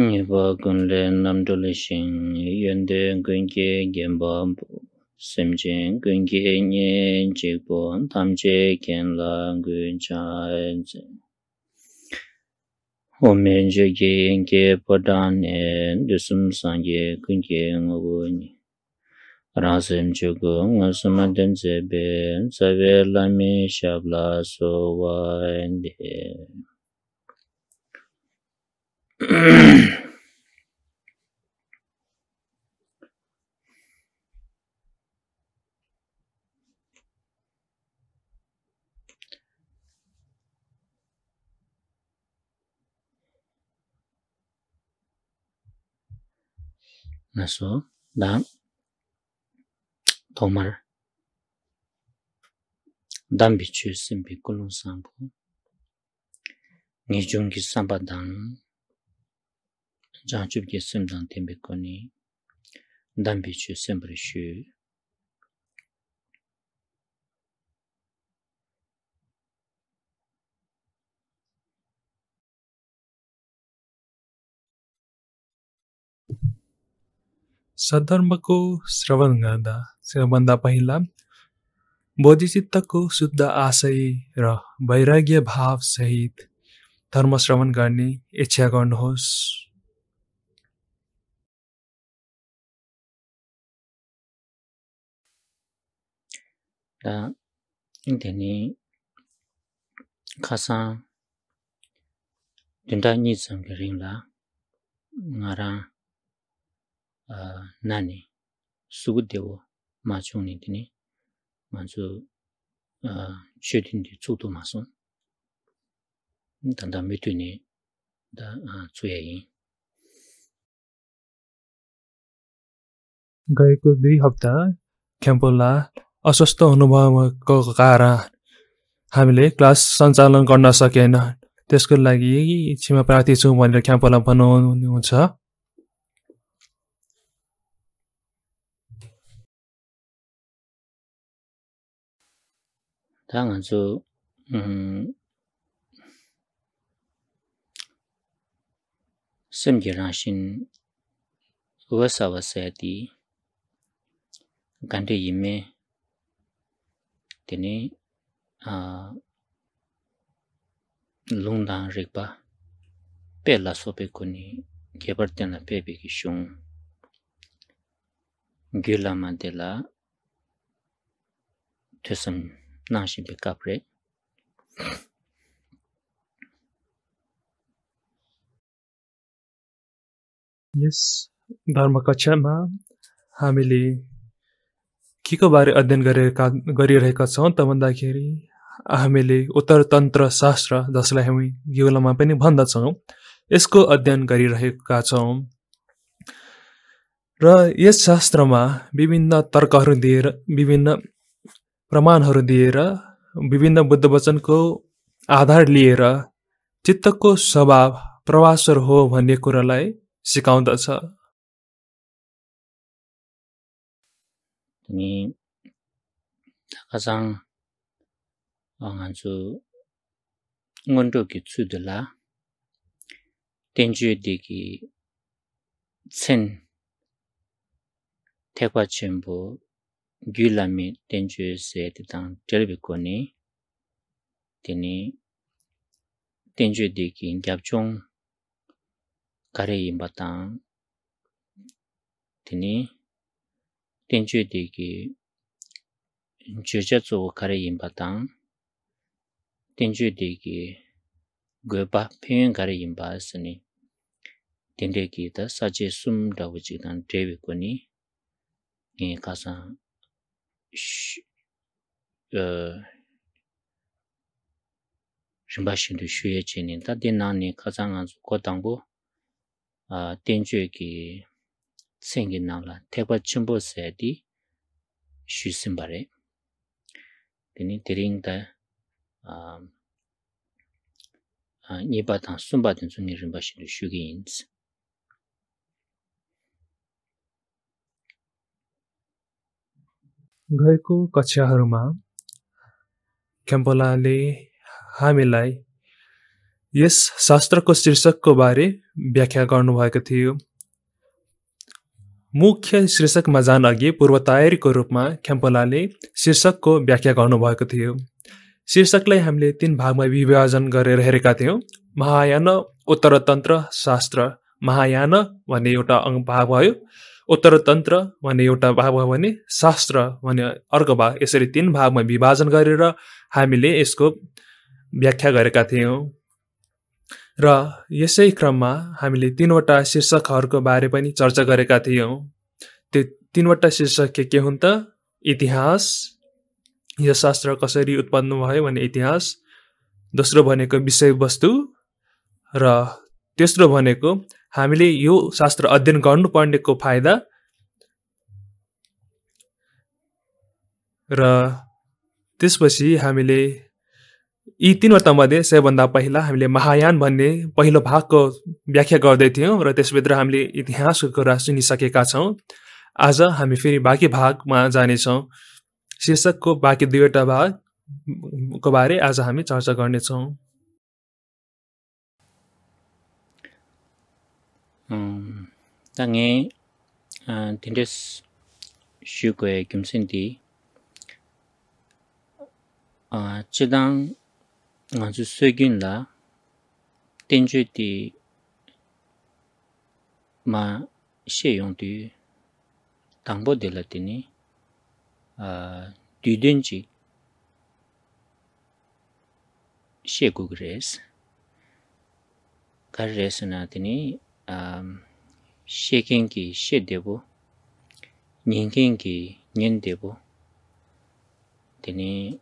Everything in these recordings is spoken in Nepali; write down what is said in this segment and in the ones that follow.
Nyipa gunle namdoli shing, yende gunge genpa mpo, semche gunge nye jikpo, tamche kenla guncha enze. Ome jige nge padan en, dusum sange lami 나서 난 도말 dāng bī chū sīmbī zhāng chūp kī sīm dāng tēmbē kōni dāng bī chū sīm bari shū. सधर्मको श्रवण गर्दा सबभन्दा पहिला शुद्ध आशय रैराग्य भाव सहित धर्म श्रवण करने इच्छा करूस Dara ingena irini, kazang Save Feltin dhenta 音 champions kariyit na, ena Simran naa gi s kita devu mara chunga war innini. Kir अस्वस्थ अनुभवको कारण हामीले क्लास सञ्चालन गर्न सकेन त्यसको लागि क्षमा प्रार्थी छु भनेर ख्याम्पोलाई भन्नुहुन्छ सम्झिरासिन वस अवश्य घन्टे हिमे teni lungdaan rikpa pe la sope yes dharma kachama hamili के को बारे अध्ययन गरेका गरिरहेका छौँ त भन्दाखेरि हामीले उत्तरतन्त्र शास्त्र जसलाई हामी योगलामा पनि भन्दछौँ यसको अध्ययन गरिरहेका छौँ र यस शास्त्रमा विभिन्न तर्कहरू दिएर विभिन्न प्रमाणहरू दिएर विभिन्न बुद्ध वचनको आधार लिएर चित्तको स्वभाव प्रवासर हो भन्ने कुरालाई सिकाउँदछ 니 가장 왕한주 응원도기 추들라 땡주에디기 첸 태과 전부 귤라미 땡주에서 했던 텔레비코니 디니 땡주에디기 인갑종 가래 임바탕 ten juwe dee ki juja zuwo karay inpa taan ten juwe dee ki asani ten ki taa saa sum trewe shindu tsengi nangla tekpa chumbo saya di shu simbare. Dini tering da um, uh, nyeba tang गएको कक्षाहरुमा suni हामीलाई यस शास्त्रको शीर्षकको बारे व्याख्या गर्नु भएको थियो मुख्य शीर्षकमा जान अघि पूर्व तयारीको रूपमा खेम्पलाले शीर्षकको व्याख्या गर्नुभएको थियो शीर्षकलाई हामीले तिन भागमा विभाजन गरेर हेरेका थियौँ महायान उत्तरतन्त्र शास्त्र महायान भन्ने एउटा अङ्ग भाग भयो उत्तरतन्त्र भन्ने एउटा भाग भयो भने शास्त्र भन्ने अर्को भाग यसरी तिन भागमा विभाजन गरेर हामीले यसको व्याख्या गरेका थियौँ र यसै क्रममा हामीले तिनवटा शीर्षकहरूको बारे पनि चर्चा गरेका थियौँ त्यो तिनवटा शीर्षक के के हुन् त इतिहास यो शास्त्र कसरी उत्पन्न भयो भने इतिहास दोस्रो भनेको विषयवस्तु र तेस्रो भनेको हामीले यो शास्त्र अध्ययन गर्नुपर्नेको फाइदा र त्यसपछि हामीले यी तिनवटा मध्ये सबैभन्दा पहिला हामीले महायान भन्ने पहिलो भागको व्याख्या गर्दै थियौँ र त्यसभित्र हामीले इतिहासको कुरा सुनिसकेका छौँ आज हामी फेरि बाँकी भागमा जानेछौँ शीर्षकको बाँकी दुईवटा भागको बारे आज हामी चर्चा गर्नेछौँ 땅에 아주 じっせき마 시용디 てんじゅ아ま、 시고그레스 4아当保 시데보 らてに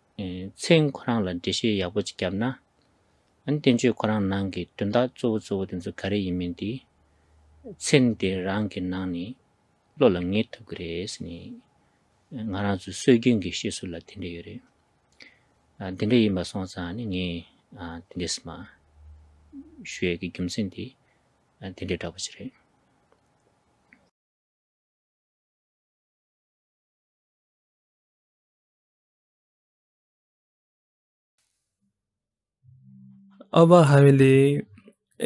tsing korang lan dixi yabu chikyam na an tenchu korang nang ki tunda zuwa zuwa tenzu kari yimin di tsing di rang ki nang ni lo la ngay tu la yore yimba sma अब हामीले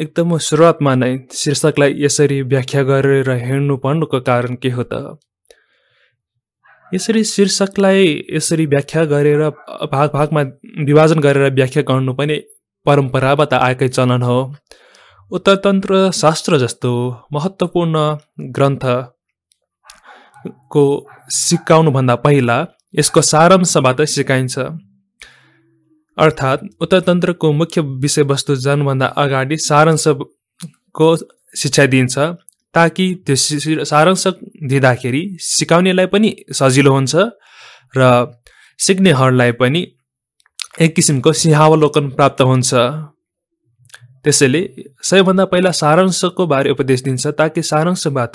एकदमै सुरुवातमा नै शीर्षकलाई यसरी व्याख्या गरेर हिँड्नु पर्नुको कारण के हो त यसरी शीर्षकलाई यसरी व्याख्या गरेर भाग भागमा विभाजन गरेर व्याख्या गर्नु पनि परम्पराबाट आएकै चलन हो उत्तरतन्त्र शास्त्र जस्तो महत्त्वपूर्ण ग्रन्थको सिकाउनुभन्दा पहिला यसको सारांशबाट सिकाइन्छ अर्थात् उत्तरतन्त्रको मुख्य विषयवस्तु जानुभन्दा अगाडि सारांशको शिक्षा दिइन्छ ताकि त्यो सारांश दिँदाखेरि सिकाउनेलाई पनि सजिलो हुन्छ र सिक्नेहरूलाई पनि एक किसिमको सिंहावलोकन प्राप्त हुन्छ त्यसैले सबैभन्दा पहिला सारांशको बारे उपदेश दिन्छ ताकि सारांशबाट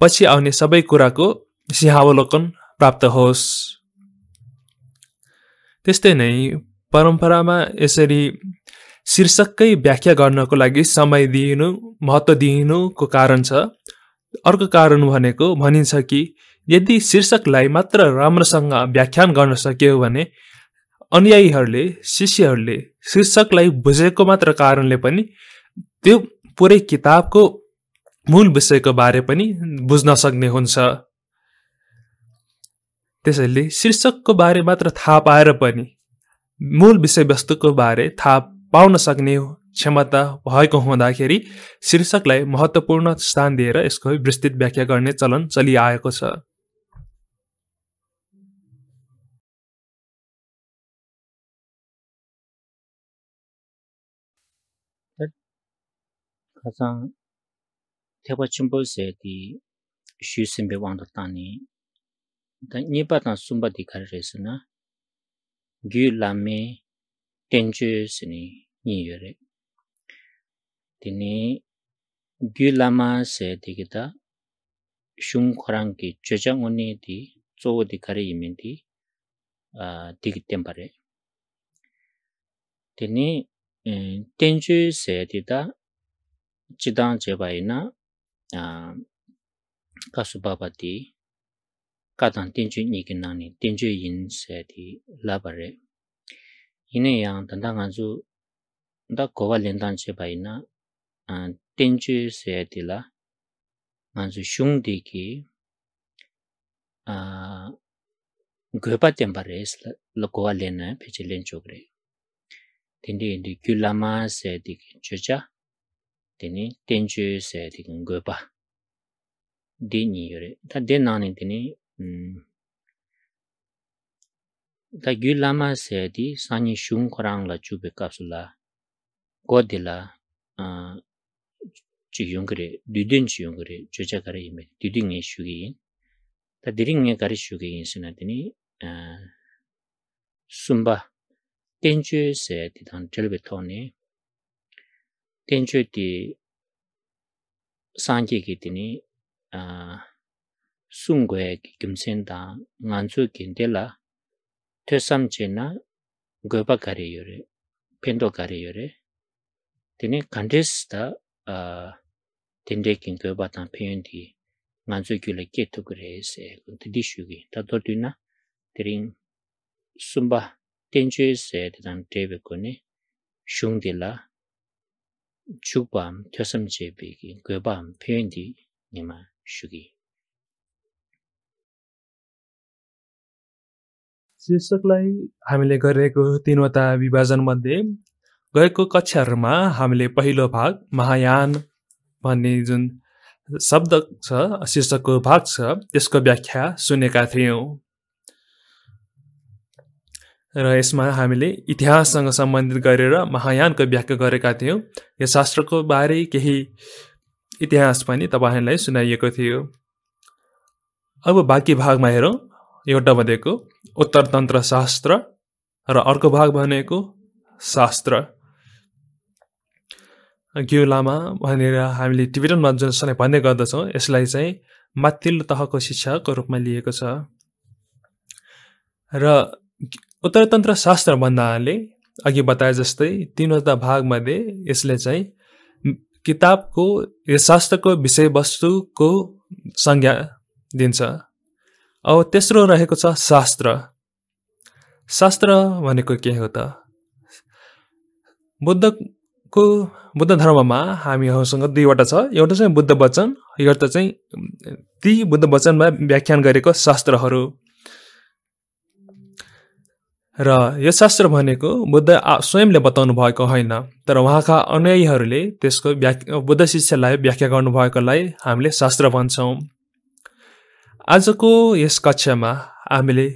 पछि आउने सबै कुराको सिंहावलोकन प्राप्त होस् त्यस्तै नै परम्परामा यसरी शीर्षककै व्याख्या गर्नको लागि समय दिइनु महत्त्व दिइनुको कारण छ अर्को कारण भनेको भनिन्छ कि यदि शीर्षकलाई मात्र राम्रोसँग व्याख्यान गर्न सकियो भने अनुयायीहरूले शिष्यहरूले शीर्षकलाई बुझेको मात्र कारणले पनि त्यो पुरै किताबको मूल विषयको बारे पनि बुझ्न सक्ने हुन्छ त्यसैले शीर्षकको बारे मात्र थाहा पाएर पनि मूल विषयवस्तुको बारे थाहा पाउन सक्ने क्षमता भएको हुँदाखेरि शीर्षकलाई महत्त्वपूर्ण स्थान दिएर यसको विस्तृत व्याख्या गर्ने चलन चलिआएको छ 가장 태바 침보세디 gyu lami tenchu sini niyo re. Tini gyu lama se digita shung khurang ki chochang oni di tsogo di kare imen di digitem pare. Eh, se digita chidang chebayi na kasubaba di kātāng tīnchū nīki nāni tīnchū yīn sēdi lāpa rē. Yīne yāng tāntā ngāzu dā kōwa līntāng chēpa yīna tīnchū sēdi lā ngāzu shūng dīki gōpa tēmpa rē lā kōwa līna pēchī līnchū kore. Tīndi yīndi kū lāma sēdi kī chūcha tīni tīnchū sēdi kī dī nī Tā dī nāni tīni ད གུ lama མ སེ དེ ས ཉེ ཤུན ཁོ རང ལ ཆུ བེ ཀབ dudun ལ གོ དེ ལ ཆུ ཡོན གི རེ དེ དེ ཆུ ཡོན གི རེ ཆུ ཆ ཁ རེ དེ དེ sungwe kimsen da nganzu kinde la tesam che na goba kare yore pendo kare yore tene kandes da a tende kin goba ta pen di nganzu ki le ke to kre se de शीर्षकलाई हामीले गरेको तिनवटा विभाजनमध्ये गएको कक्षाहरूमा हामीले पहिलो भाग महायान भन्ने जुन शब्द छ शीर्षकको भाग छ त्यसको व्याख्या सुनेका थियौँ र यसमा हामीले इतिहाससँग सम्बन्धित गरेर महायानको व्याख्या गरेका थियौँ यो शास्त्रको बारे केही इतिहास पनि तपाईँहरूलाई सुनाइएको थियो अब बाँकी भागमा हेरौँ एउटा भनेको उत्तरतन्त्र शास्त्र र अर्को भाग भनेको शास्त्र घिउ लामा भनेर हामीले टिबेटनमा जुन भन्ने गर्दछौँ यसलाई चाहिँ माथिल्लो तहको शिक्षाको रूपमा लिएको छ र उत्तरतन्त्र शास्त्र भन्नाले अघि बताए जस्तै तिनवटा भागमध्ये यसले चाहिँ किताबको यो शास्त्रको विषयवस्तुको संज्ञा दिन्छ अब तेस्रो रहेको छ शास्त्र शास्त्र भनेको के हो त बुद्धको बुद्ध धर्ममा हामीहरूसँग दुईवटा छ एउटा चाहिँ बुद्ध वचन एउटा चाहिँ ती बुद्ध वचनमा व्याख्यान गरेको शास्त्रहरू र यो शास्त्र भनेको बुद्ध स्वयंले बताउनु भएको होइन तर उहाँका अनुयायीहरूले त्यसको व्या बुद्ध शिष्यलाई व्याख्या गर्नुभएकोलाई हामीले शास्त्र भन्छौँ आजको यस कक्षामा हामीले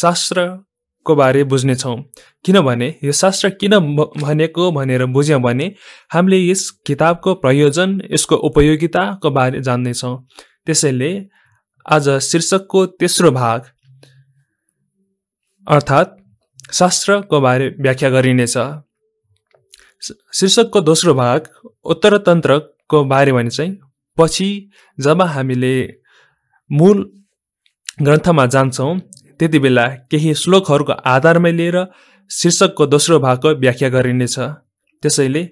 शास्त्रको बारे बुझ्नेछौँ किनभने यो शास्त्र किन भनेको भनेर बुझ्यौँ भने हामीले यस किताबको प्रयोजन यसको उपयोगिताको बारे जान्नेछौँ त्यसैले आज शीर्षकको तेस्रो भाग अर्थात् शास्त्रको बारे व्याख्या गरिनेछ शीर्षकको दोस्रो भाग उत्तरतन्त्रको बारे भने चाहिँ पछि जब हामीले मूल ग्रन्थमा जान्छौँ त्यति बेला केही श्लोकहरूको आधारमै लिएर शीर्षकको दोस्रो भागको व्याख्या गरिनेछ त्यसैले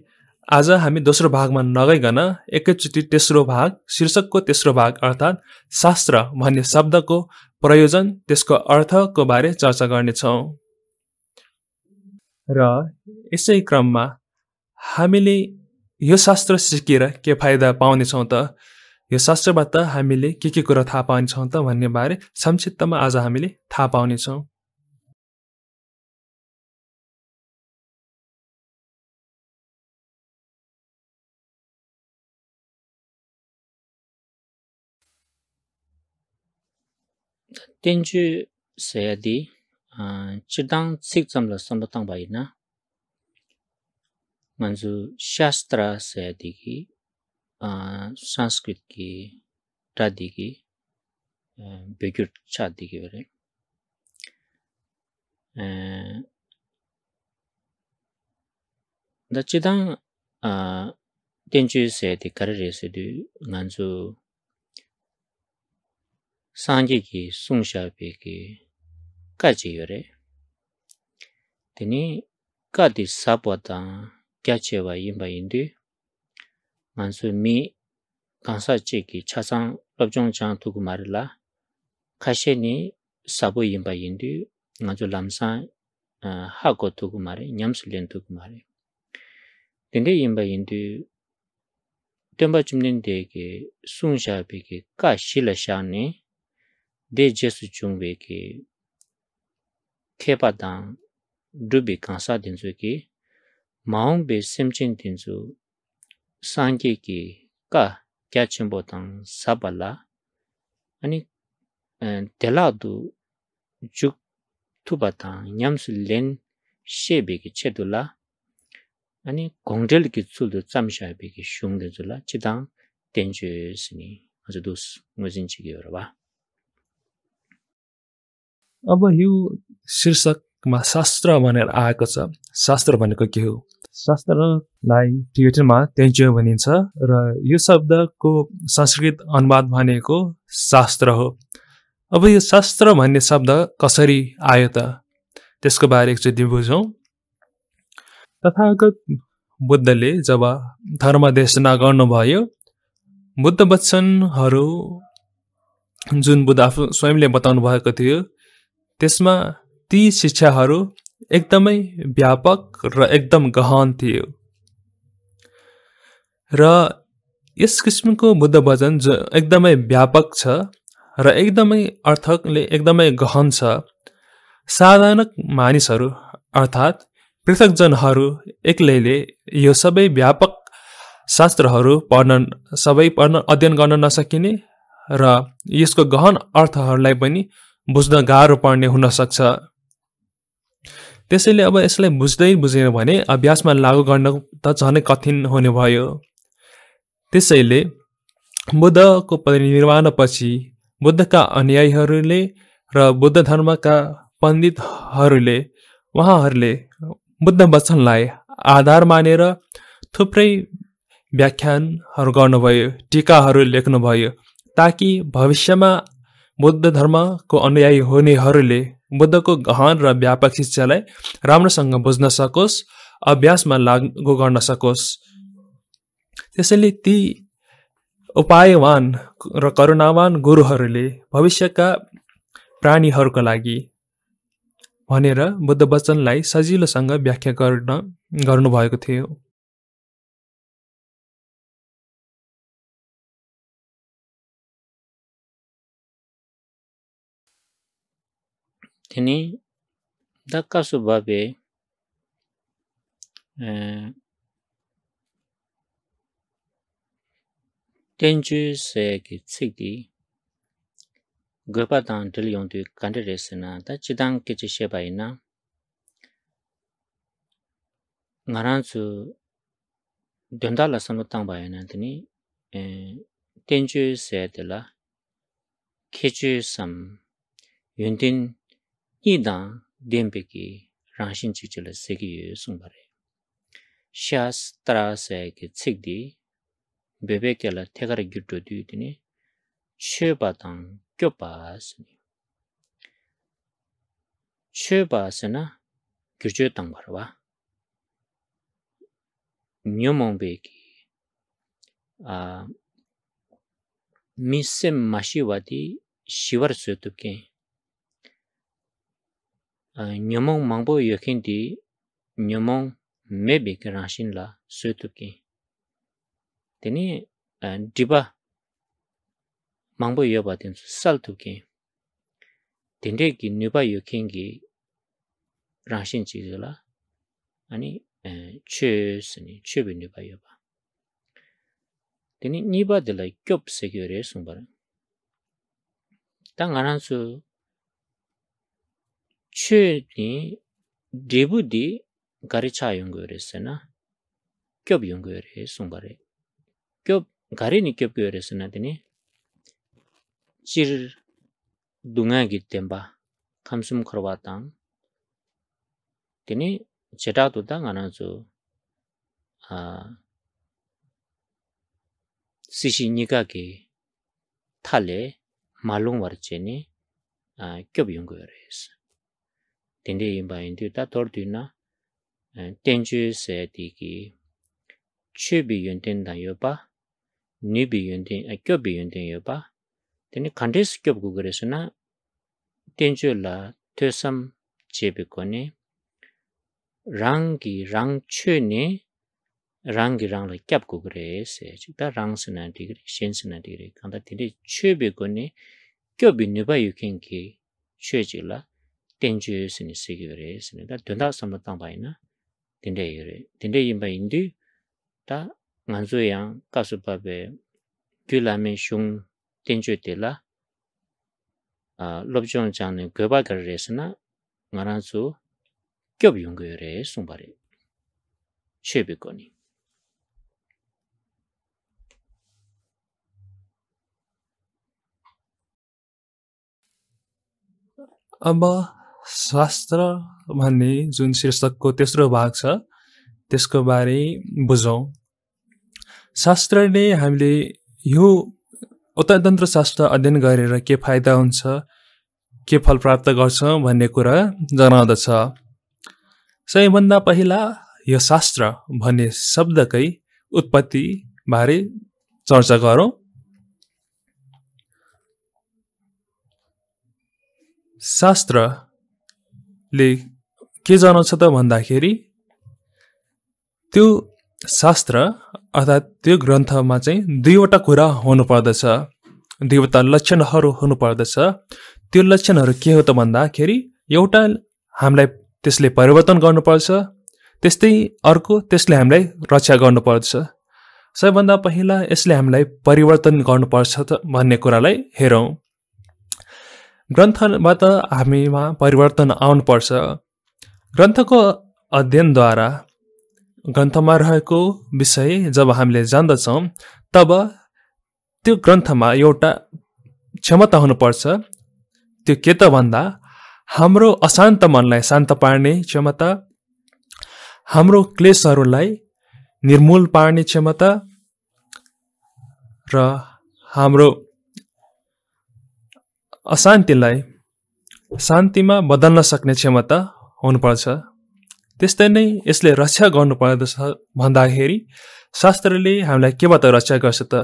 आज हामी दोस्रो भागमा नगइकन एकैचोटि तेस्रो भाग शीर्षकको तेस्रो भाग अर्थात् शास्त्र भन्ने शब्दको प्रयोजन त्यसको अर्थको बारे चर्चा गर्नेछौँ र यसै क्रममा हामीले यो शास्त्र सिकेर के फाइदा पाउनेछौँ त यो शास्त्रबाट हामीले के के कुरा थाहा पाउनेछौँ त भन्ने बारे संक्षिप्तमा आज हामीले थाहा पाउनेछौँ तेन्चु सयदी चिद्धांशिक सम्बोधन भएन मान्छु शास्त्र सयदेखि संस्कृत की तादी की बेगुर चादी के बारे अह दचिदा अ तेंचु से ते कर रे से दु नंजु सांजे के सुंशा पे के कजे रे तिनी कदि क्याचे वाई बाईंदी 만수미 mi 차상 법정장 두고 말라 lobchong chang tuku marila 하고 ni sabu yinpa yindu ngansu 근데 hako tuku mari, nyamsu len tuku mari dende yinpa yindu tenpa chumdende ki sung ka shila jesu chungwe dang be sāngkī kī kā kya 아니 tāng sāpa lā, 냠슬렌 tēlā dū 아니 tūpa tāng 잠샤베기 슝데줄라 shē bē kī chē tū lā, anī tsam मा शास्त्र भनेर आएको छ शास्त्र भनेको के हो शास्त्रलाई थिएटरमा तेन्च्यो भनिन्छ र यो शब्दको संस्कृत अनुवाद भनेको शास्त्र हो अब यो शास्त्र भन्ने शब्द कसरी आयो त त्यसको बारे एकचोटि बुझौँ तथागत बुद्धले जब धर्मदेशना गर्नुभयो बुद्ध वचनहरू जुन बुद्ध आफू स्वयंले बताउनु भएको थियो त्यसमा ती शिक्षाहरू एकदमै व्यापक र एकदम गहन थियो र यस किसिमको बुद्ध भजन जो एकदमै व्यापक छ र एकदमै अर्थले एकदमै गहन छ साधारण मानिसहरू अर्थात् पृथकजनहरू एक्लैले यो सबै व्यापक शास्त्रहरू पढ्न सबै पढ्न अध्ययन गर्न नसकिने र यसको गहन अर्थहरूलाई पनि बुझ्न गाह्रो पर्ने हुनसक्छ त्यसैले अब यसलाई बुझ्दै बुझेन भने अभ्यासमा लागु गर्न त झनै कठिन हुने भयो त्यसैले बुद्धको परिनिर्माणपछि बुद्धका अनुयायीहरूले र बुद्ध धर्मका पण्डितहरूले उहाँहरूले बुद्ध वचनलाई आधार मानेर थुप्रै व्याख्यानहरू गर्नुभयो टिकाहरू लेख्नुभयो ताकि भविष्यमा बुद्ध धर्मको अनुयायी हुनेहरूले बुद्धको गहन र व्यापक शिक्षालाई राम्रोसँग बुझ्न सकोस् अभ्यासमा लागु गर्न सकोस् त्यसैले ती उपायवान र करुणावान गुरुहरूले भविष्यका प्राणीहरूको लागि भनेर बुद्ध वचनलाई सजिलोसँग व्याख्या गर्न गर्नुभएको थियो Tini da kasu babi eh, tenju se ki tsikdi gopa tang dili yontu kandere se na da chidang kichi sheba ina nga rantsu donda la sanu tangba ina tini eh, tenju ii dāng dēm bē kī rāngshīn chīk chīla sēkī yō yō sūṅ bā rē shiās tarā sē kī cīk dī bā bā sē nī bā sē na bā rā nyō mōng bē kī mī sē wā dī rā ཉམོང མང པོ di ཁེན mebi ཉམོང མེ བེ ཁེ རང ཤིན ལ སོ ཐུ ཁེ དེ ནི དེ བེ མང པོ ཡོ བ དེ སལ ཐུ ཁེ དེ དེ གི ནུ བ ཡོ ཁེན གི རང ཤིན 당 chö di debu di gari cha yung go re se na kyob yung go re sung gari kyob gari ni kyob go re se na dine chir dunga temba kamsum tang cheta zu sisi ki thale malung che ni kyob Ti ndi yinpa yin tuy ta tor 요바 na eh, Ti nchuu se ti ki Chuu bi yun ting tang yu pa Ni bi yun ting, ay kiu bi yun ting yu pa Ti ni kandis kiu na la Rang chu ni rang la rang shen 땡주 스니 쓰기 그래 스니 다 된다 섬도 땅 바이나 된대 인디 다 만조양 가스바베 귤라메 슝아 럽종 장네 괴바 그래스나 나란수 껴비 용거래 송바래 아마 शास्त्र भन्ने जुन शीर्षकको तेस्रो भाग छ त्यसको बारे बुझौँ शास्त्रले हामीले यो उतातन्त्र शास्त्र अध्ययन गरेर के फाइदा हुन्छ के फल प्राप्त गर्छौँ भन्ने कुरा जनाउँदछ सबैभन्दा पहिला यो शास्त्र भन्ने शब्दकै उत्पत्ति बारे चर्चा गरौँ शास्त्र ले के जनाउँछ त भन्दाखेरि त्यो शास्त्र अर्थात् त्यो ग्रन्थमा चाहिँ दुईवटा कुरा हुनुपर्दछ दुईवटा लक्षणहरू हुनुपर्दछ त्यो लक्षणहरू के हो त भन्दाखेरि एउटा हामीलाई त्यसले परिवर्तन गर्नुपर्छ त्यस्तै अर्को त्यसले हामीलाई रक्षा गर्नुपर्छ सबैभन्दा पहिला यसले हामीलाई परिवर्तन गर्नुपर्छ त भन्ने कुरालाई हेरौँ ग्रन्थबाट हामीमा परिवर्तन आउनुपर्छ ग्रन्थको अध्ययनद्वारा ग्रन्थमा रहेको विषय जब हामीले जान्दछौँ तब त्यो ग्रन्थमा एउटा क्षमता हुनुपर्छ त्यो के त भन्दा हाम्रो अशान्त मनलाई शान्त पार्ने क्षमता हाम्रो क्लेसहरूलाई निर्मूल पार्ने क्षमता र हाम्रो अशान्तिलाई शान्तिमा बदल्न सक्ने क्षमता हुनुपर्छ त्यस्तै नै यसले रक्षा गर्नुपर्दछ भन्दाखेरि शास्त्रले हामीलाई केबाट रक्षा गर्छ त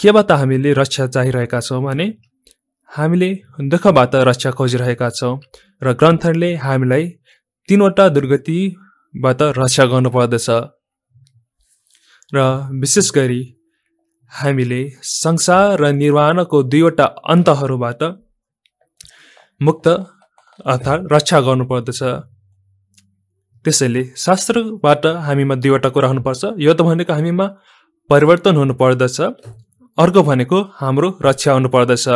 केबाट हामीले रक्षा चाहिरहेका छौँ भने हामीले दुःखबाट रक्षा खोजिरहेका छौँ र ग्रन्थले हामीलाई तिनवटा दुर्गतिबाट रक्षा गर्नुपर्दछ र विशेष गरी हामीले संसार र निर्वाणको दुईवटा अन्तहरूबाट मुक्त अर्थात् रक्षा गर्नुपर्दछ त्यसैले शास्त्रबाट हामीमा दुईवटा कुरा हुनुपर्छ यो त भनेको हामीमा परिवर्तन हुनुपर्दछ अर्को भनेको हाम्रो रक्षा हुनुपर्दछ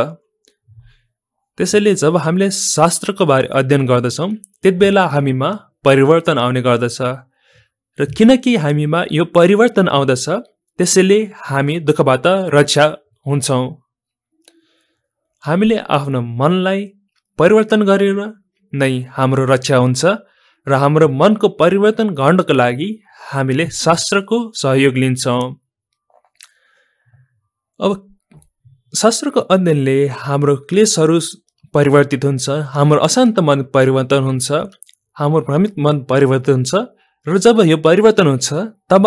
त्यसैले जब हामीले शास्त्रको बारे अध्ययन गर्दछौँ त्यति बेला हामीमा परिवर्तन आउने गर्दछ र किनकि हामीमा यो परिवर्तन आउँदछ त्यसैले हामी दुःखबाट रक्षा हुन्छौँ हामीले आफ्नो मनलाई परिवर्तन गरेर नै हाम्रो रक्षा हुन्छ र हाम्रो मनको परिवर्तन गर्नको लागि हामीले शास्त्रको सहयोग लिन्छौँ अब शास्त्रको अध्ययनले हाम्रो क्लेसहरू परिवर्तित हुन्छ हाम्रो अशान्त मन परिवर्तन हुन्छ हाम्रो भ्रमित मन परिवर्तन हुन्छ र जब यो परिवर्तन हुन्छ तब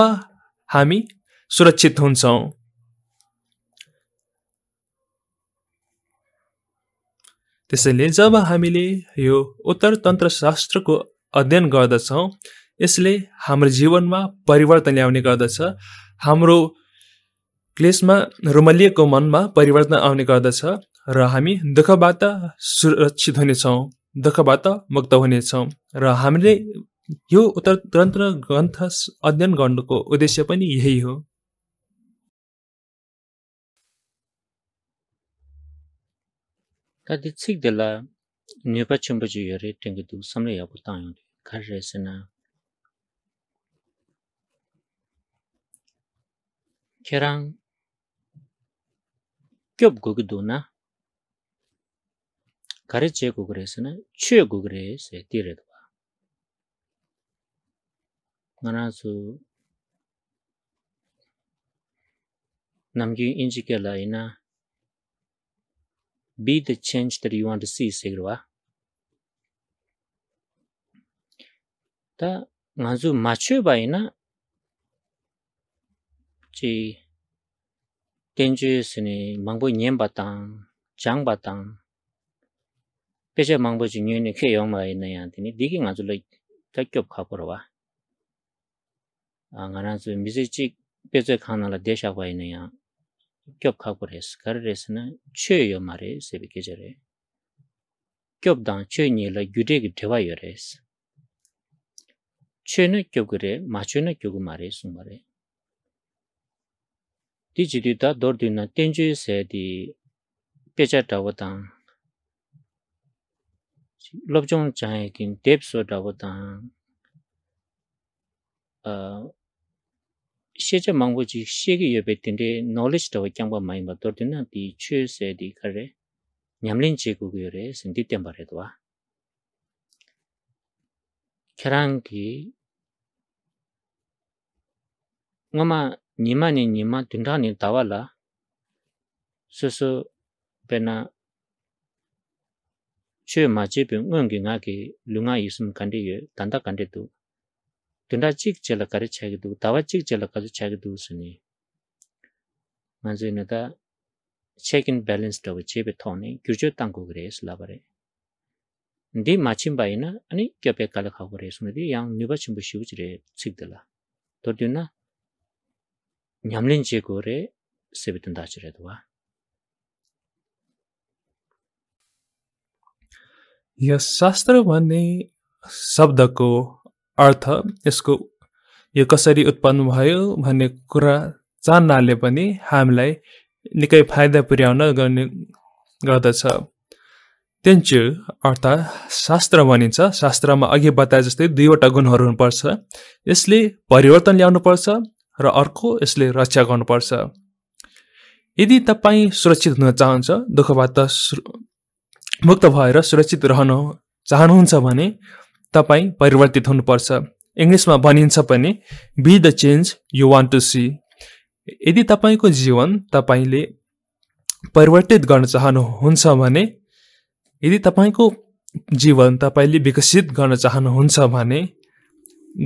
हामी सुरक्षित हुन्छौँ त्यसैले जब हामीले यो उत्तर तन्त्र शास्त्रको अध्ययन गर्दछौँ यसले हाम्रो जीवनमा परिवर्तन ल्याउने गर्दछ हाम्रो क्लेसमा रुमलिएको मनमा परिवर्तन आउने गर्दछ र हामी दुःखबाट सुरक्षित हुनेछौँ दुःखबाट मुक्त हुनेछौँ र हामीले यो उत्तर तन्त्र ग्रन्थ अध्ययन गर्नुको उद्देश्य पनि यही हो kaaddi tsikdila nirpa chimpu ju yari tingi du samla yapu taa yungdi, ghar rasi na khe rang kyop du na na, duwa su be the change that you want to see sigra wa ta nga zu ma chue bai na ji ten ju se ni mang bo nyem ba ta jang ba ta pe je mang bo ji nyu ni ke yong ma yin na ya ni di ki nga zu lai ta kyop kha por wa ang nga zu mi se ji pe je la de sha wa yin na ya kyop khakwa reis, kar reis na chwe yo ma rei, sebeke zare. Kyop dang chwe nye la gyudegi dewa yo reis. 시제 망고지 maangwó 옆에 xé kí yé bè tíndé knowledg dhá wé kiángwá 냠린 dhórdíná tí chúyé xé dhí khá ré ñam lén ché kú kú yé ré séntí tyámbá ré duwa khé ráng kí ma tunda chik chela kari chagidu, dawa chik chela kazu chagidu usuni. Manzu ina da check and balance dawa chebe thawne, gyurjo tangu gare अर्थ यसको यो कसरी उत्पन्न भयो भन्ने कुरा जान्नाले पनि हामीलाई निकै फाइदा पुर्याउन गर्ने गर्दछ तेन्चु अर्थात् शास्त्र भनिन्छ शास्त्रमा अघि बताए जस्तै दुईवटा गुणहरू हुनुपर्छ यसले परिवर्तन ल्याउनुपर्छ र अर्को यसले रक्षा गर्नुपर्छ यदि तपाईँ सुरक्षित हुन चाहन्छ दुःखबाट मुक्त भएर सुरक्षित रहन चाहनुहुन्छ भने तपाईँ परिवर्तित हुनुपर्छ इङ्ग्लिसमा भनिन्छ पनि be the change you want to see यदि तपाईँको जीवन तपाईँले परिवर्तित गर्न चाहनुहुन्छ भने यदि तपाईँको जीवन तपाईँले विकसित गर्न चाहनुहुन्छ भने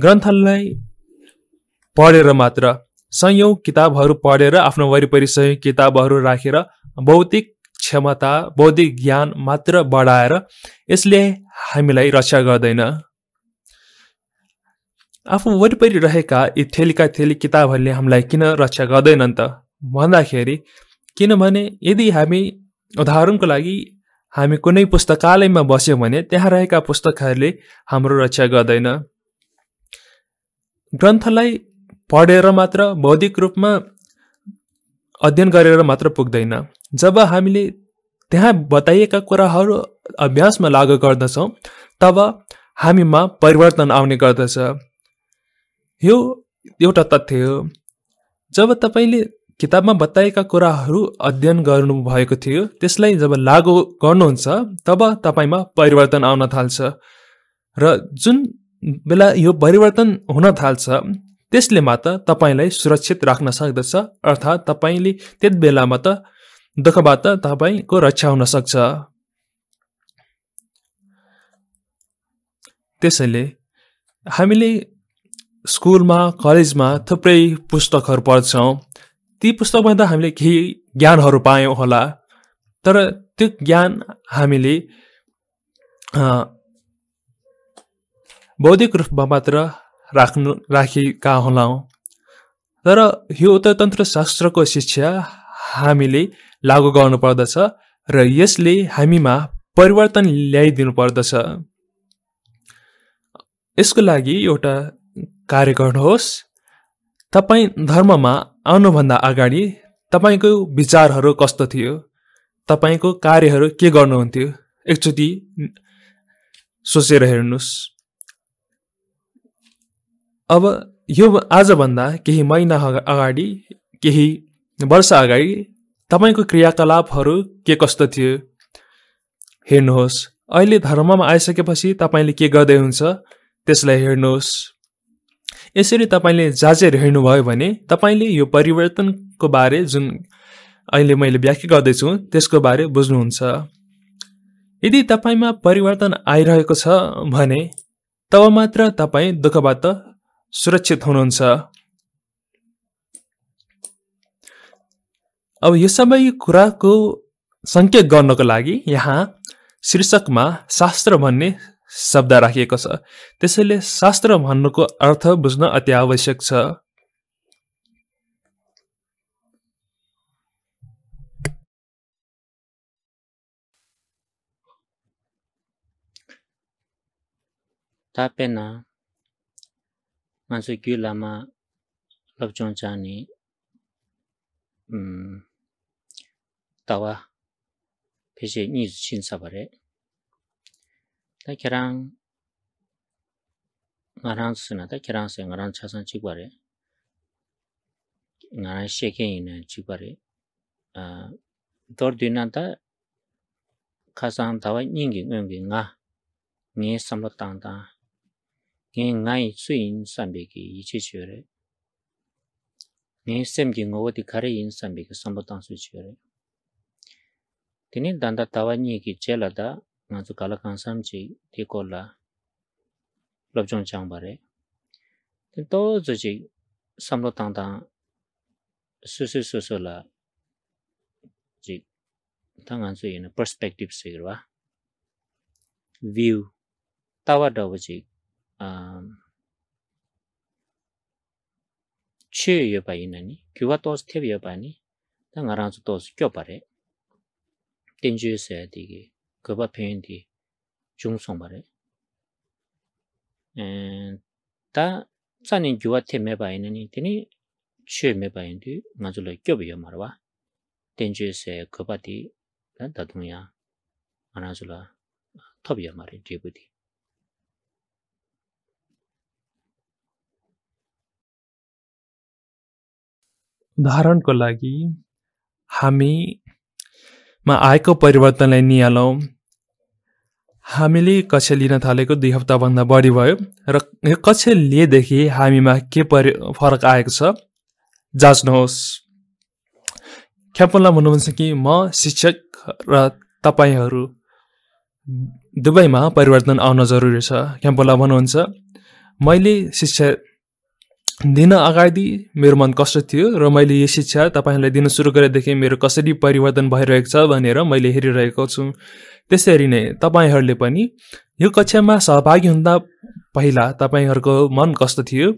ग्रन्थलाई पढेर मात्र सयौँ किताबहरू पढेर आफ्नो वरिपरि सयौँ किताबहरू राखेर भौतिक क्षमता बौद्धिक ज्ञान मात्र बढाएर यसले हामीलाई रक्षा गर्दैन आफू वरिपरि रहेका यी थेलीका थेली किताबहरूले हामीलाई किन रक्षा गर्दैनन् त भन्दाखेरि किनभने यदि हामी उदाहरणको लागि हामी कुनै पुस्तकालयमा बस्यौँ भने त्यहाँ रहेका पुस्तकहरूले हाम्रो रक्षा गर्दैन ग्रन्थलाई पढेर मात्र बौद्धिक रूपमा अध्ययन गरेर मात्र पुग्दैन जब हामीले त्यहाँ बताइएका कुराहरू अभ्यासमा लागु गर्दछौँ तब हामीमा परिवर्तन आउने गर्दछ यो एउटा तथ्य हो जब तपाईँले किताबमा बताएका कुराहरू अध्ययन गर्नुभएको थियो त्यसलाई जब लागु गर्नुहुन्छ तब तपाईँमा परिवर्तन आउन थाल्छ र जुन बेला यो परिवर्तन हुन थाल्छ त्यसले मात्र तपाईँलाई सुरक्षित राख्न सक्दछ अर्थात् तपाईँले त्यति बेलामा त दुःखबाट तपाईँको रक्षा हुन सक्छ त्यसैले हामीले स्कुलमा कलेजमा थुप्रै पुस्तकहरू पढ्छौँ ती पुस्तकमा त हामीले केही ज्ञानहरू पायौँ होला तर त्यो ज्ञान हामीले बौद्धिक रूपमा मात्र राख्नु राखेका होला तर यो तन्त्र शास्त्रको शिक्षा हामीले लागू गर्नुपर्दछ र यसले हामीमा परिवर्तन ल्याइदिनु पर्दछ यसको लागि एउटा कार्य गर्नुहोस् तपाईँ धर्ममा आउनुभन्दा अगाडि तपाईँको विचारहरू कस्तो थियो तपाईँको कार्यहरू के गर्नुहुन्थ्यो एकचोटि सोचेर हेर्नुहोस् अब यो आजभन्दा केही महिना अगाडि केही वर्ष अगाडि तपाईँको क्रियाकलापहरू के कस्तो थियो हेर्नुहोस् अहिले धर्ममा आइसकेपछि तपाईँले के गर्दै हुन्छ त्यसलाई हेर्नुहोस् यसरी तपाईँले जाजेर हेर्नुभयो भने तपाईँले यो परिवर्तनको बारे जुन अहिले मैले व्याख्या गर्दैछु त्यसको बारे बुझ्नुहुन्छ यदि तपाईँमा परिवर्तन आइरहेको छ भने तब मात्र तपाईँ दुःखबाट सुरक्षित हुनुहुन्छ अब यो सबै कुराको सङ्केत गर्नको लागि यहाँ शीर्षकमा शास्त्र भन्ने शब्द राखिएको छ त्यसैले शास्त्र भन्नुको अर्थ बुझ्न अति आवश्यक छ तापेना मान्छे क्यु लामा लप्चौँ चाहने तवा फेसे नि भरे tā kērāṋ ngā rāṋ sū na tā kērāṋ sē ngā rāṋ chāsāṋ chīkvā rē ngā rāṋ shē kēn yī na chīkvā rē dōr dī na tā kā sāṋ tāwa nīngi ngōngi ngā ngē sāmbatāṋ tā ngē ngā yī tsū sāmbē kī yī chī chī rē ngē kī ngō wā tī sāmbē kī chī rē tī nī tāwa chē la tā ngā tsū kāla kāngsāṃ chī tī kōla labchōng chāṃ bā rē. Tēn tō tsū chī sāmbro tāng tāng sū sū sū sū la chī tā ngā tsū yinā perspective View. yu yu yu 그바 페인디 중성 말에 엔다 산이 교와테 메바이는 인테니 취에 메바인디 맞을래 껴비여 말와 그바디 다 다동이야 아나줄라 말이 제부디 धारण लागि हामी मा आएको परिवर्तनलाई निहालौँ हामीले कक्षा लिन थालेको दुई हप्ताभन्दा बढी भयो र यो कक्षा लिएदेखि हामीमा के परि फरक आएको छ जाँच्नुहोस् ख्यापनलाई भन्नुहुन्छ कि म शिक्षक र तपाईँहरू दुबईमा परिवर्तन आउन जरुरी छ ख्याम्पोला भन्नुहुन्छ मैले शिक्षा दिन अगाडि मेरो मन कस्तो थियो र मैले यो शिक्षा तपाईँहरूलाई दिन सुरु गरेदेखि मेरो कसरी परिवर्तन भइरहेको छ भनेर मैले हेरिरहेको छु त्यसरी नै तपाईँहरूले पनि यो कक्षामा सहभागी हुँदा पहिला तपाईँहरूको मन कस्तो थियो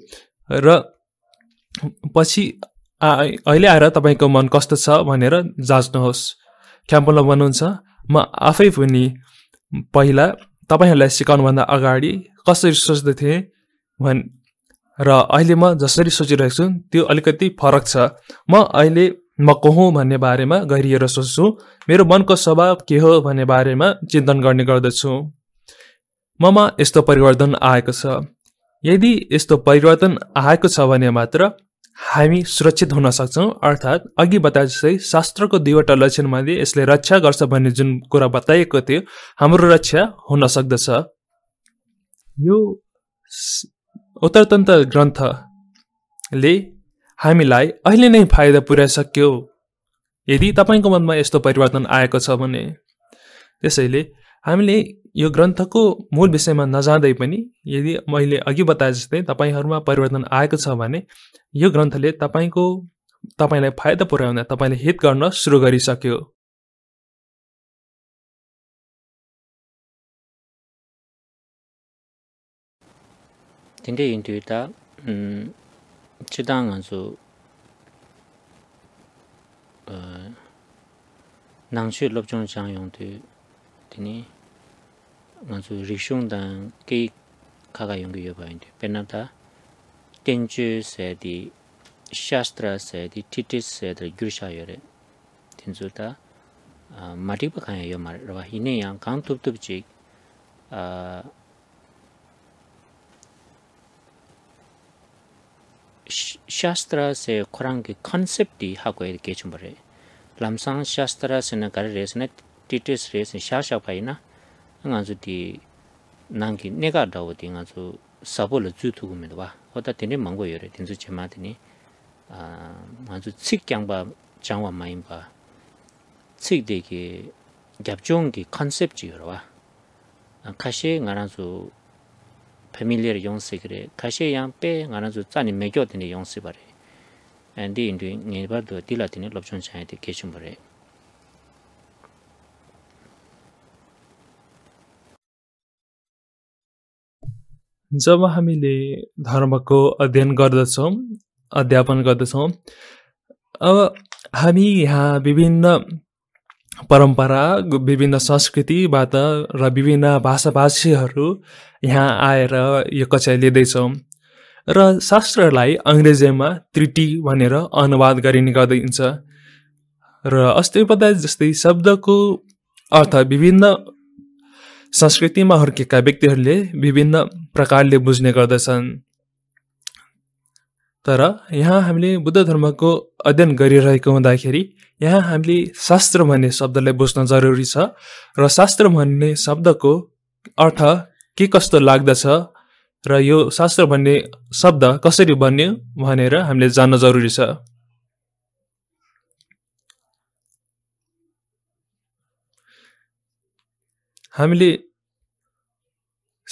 र पछि अहिले आएर तपाईँको मन कस्तो छ भनेर जाँच्नुहोस् ख्याम्पोला भन्नुहुन्छ म आफै पनि पहिला तपाईँहरूलाई सिकाउनुभन्दा अगाडि कसरी सोच्दथेँ भन् र अहिले म जसरी सोचिरहेको छु त्यो अलिकति फरक छ म अहिले म को हुँ भन्ने बारेमा गहिरिएर सोच्छु मेरो मनको स्वभाव के हो भन्ने बारेमा चिन्तन गर्ने गर्दछु ममा यस्तो परिवर्तन आएको छ यदि यस्तो परिवर्तन आएको छ भने मात्र हामी सुरक्षित हुन सक्छौँ अर्थात् अघि बताए जस्तै शास्त्रको दुईवटा लक्षणमध्ये यसले रक्षा गर्छ भन्ने जुन कुरा बताइएको थियो हाम्रो रक्षा हुन सक्दछ यो उत्तरतन्त्र ग्रन्थले हामीलाई अहिले नै फाइदा पुर्याइसक्यो यदि तपाईँको मनमा यस्तो परिवर्तन आएको छ भने त्यसैले हामीले यो ग्रन्थको मूल विषयमा नजाँदै पनि यदि मैले अघि बताए जस्तै तपाईँहरूमा परिवर्तन आएको छ भने यो ग्रन्थले तपाईँको तपाईँलाई फाइदा पुर्याउन तपाईँले हित गर्न सुरु गरिसक्यो Tende 인도이다 음 ta, mm, chidaa nga zu, uh, nangshu lopchong chang yong tuyo, tene, nga zu rikshung dan kei kaga yong kuyo pa yong tuyo. Pena di, 샤스트라세 se 컨셉티 ki 이렇게 좀 ha koe ke chum bare lamsang shastra se na kar res na titis res sha sha pai na nga zu di nang ki ne ga da wo di nga zu sabo le zu yo re nga kyang de ki ki familiar yongsi kare kashi yang पे ngana zu tsani megyo tini yongsi bari andi indi ngay bar du dila tini lopchon chayi di जब हामीले धर्मको अध्ययन गर्दछौं अध्यापन गर्दछौं अब हामी यहाँ विभिन्न परम्परा विभिन्न संस्कृतिबाट र विभिन्न भाषाभाषीहरू यहाँ आएर यो कचाइ लिँदैछौँ र शास्त्रलाई अङ्ग्रेजीमा त्रिटी भनेर अनुवाद गरिने गरिन्छ र अस्ति अस्थिपदा जस्तै शब्दको अर्थ विभिन्न संस्कृतिमा हुर्केका व्यक्तिहरूले विभिन्न प्रकारले बुझ्ने गर्दछन् तर यहाँ हामीले बुद्ध धर्मको अध्ययन गरिरहेको हुँदाखेरि यहाँ हामीले शास्त्र भन्ने शब्दलाई बुझ्न जरुरी छ र शास्त्र भन्ने शब्दको अर्थ के कस्तो लाग्दछ र यो शास्त्र भन्ने शब्द कसरी बन्यो भनेर हामीले जान्न जरुरी छ हामीले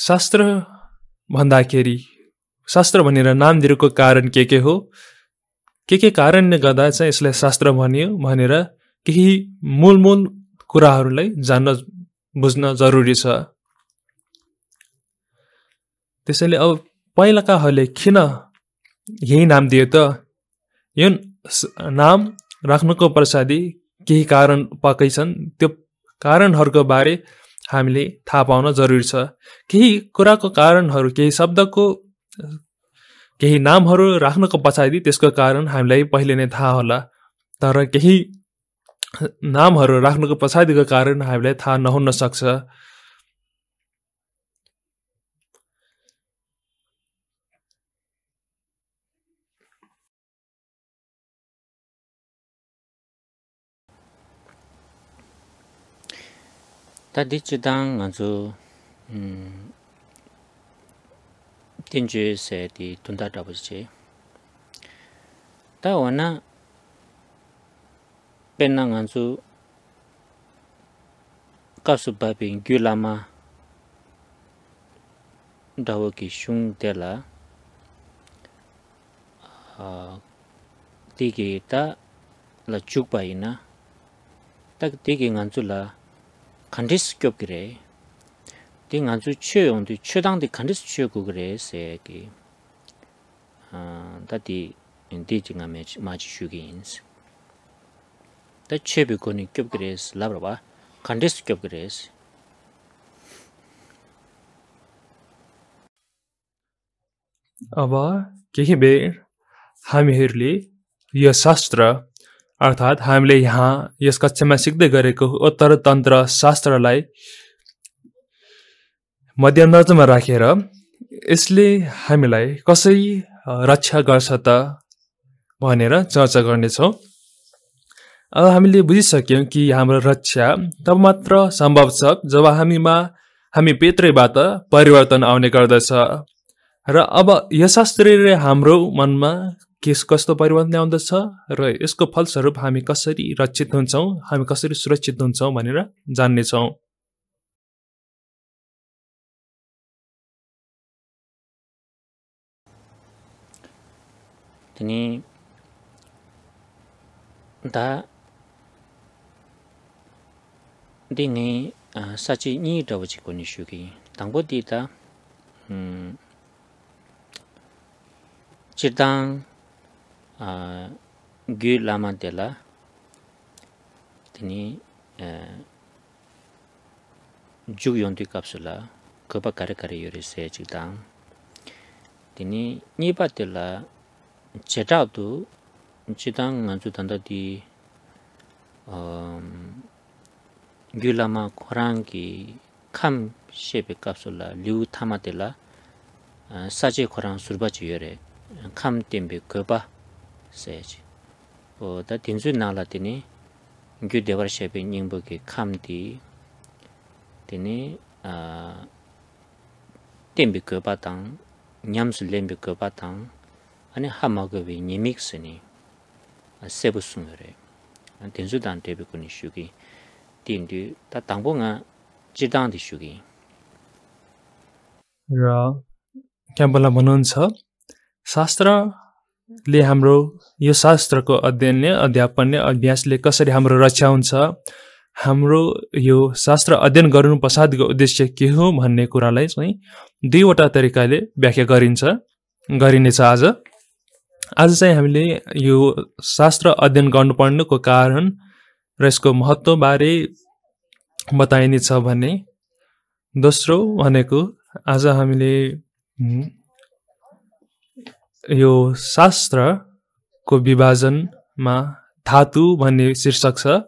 शास्त्र भन्दाखेरि शास्त्र भनेर नाम दिएको कारण के के हो के के कारणले गर्दा चाहिँ यसलाई शास्त्र भनियो भनेर केही मूल मूल कुराहरूलाई जान्न बुझ्न जरुरी छ त्यसैले अब पहिलाकाहरूले किन यही नाम दियो त यो नाम राख्नुको पछाडि केही कारण पक्कै छन् त्यो कारणहरूको बारे हामीले थाहा पाउन जरुरी छ केही कुराको कारणहरू केही शब्दको केही नामहरू राख्नको पछाडि त्यसको कारण हामीलाई पहिले नै थाहा होला तर केही नामहरू राख्नुको पछाडिको कारण हामीलाई थाहा नहुन सक्छ ता दिचुदाङ हजुर tenje se di tunda dabu zhe. Ta wana penna nganzu kasubba bin gyu ta la ina ta nganzu la kandis kyob Di ngan zu chio yung di chio dang di kandis chio gu gu re se ki Da di di di nga ma chi shu gi yin se Da chio bi gu ni kyub gu मध्यनजमा राखेर यसले हामीलाई कसरी रक्षा गर्छ त भनेर चर्चा गर्नेछौँ अब हामीले बुझिसक्यौँ कि हाम्रो रक्षा तब मात्र सम्भव छ जब हामीमा हामी पेत्रैबाट परिवर्तन आउने गर्दछ र अब यशास्त्रीले हाम्रो मनमा के कस्तो परिवर्तन आउँदछ र यसको फलस्वरूप हामी कसरी रक्षित हुन्छौँ हामी कसरी सुरक्षित हुन्छौँ भनेर जान्नेछौँ ཀྱི དང ཀྱི ཀྱི ཀྱི ཀྱི དང ཀྱི ཀྱི དང ཀྱི ཀྱི ཀྱི ཀྱི ཀྱི ཀྱི ཀྱི ཀྱི ཀྱི ཀྱི ཀྱི ཀྱི ཀྱི ཀྱི ཀྱི ཀྱི 제자도 지당 안주 단다디 어 율라마 코랑기 캄 셰베 캡슐라 류 타마텔라 사제 코랑 술바지 열에 캄 땜비 거바 세지 보다 딘주 나라티니 규 데버 셰베 닝보기 캄디 데니 아 땜비 거바당 냠슬 냄비 거바당 아니 하마급이 니믹스니 세부스므레 된주단 대비군이 슈기 딘디 다 당봉아 지당디 슈기 र क्याम्पलाई भन्नुहुन्छ ले हाम्रो यो शास्त्रको अध्ययन नै अध्यापन नै अभ्यासले कसरी हाम्रो रक्षा हुन्छ हाम्रो यो शास्त्र अध्ययन गर्नु पश्चातको उद्देश्य के हो भन्ने कुरालाई चाहिँ दुईवटा तरिकाले व्याख्या गरिन्छ गरिनेछ आज आज चाहिँ हामीले यो शास्त्र अध्ययन गर्नुपर्नेको कारण र यसको महत्त्वबारे बताइनेछ भने दोस्रो भनेको आज हामीले यो शास्त्रको विभाजनमा धातु भन्ने शीर्षक छ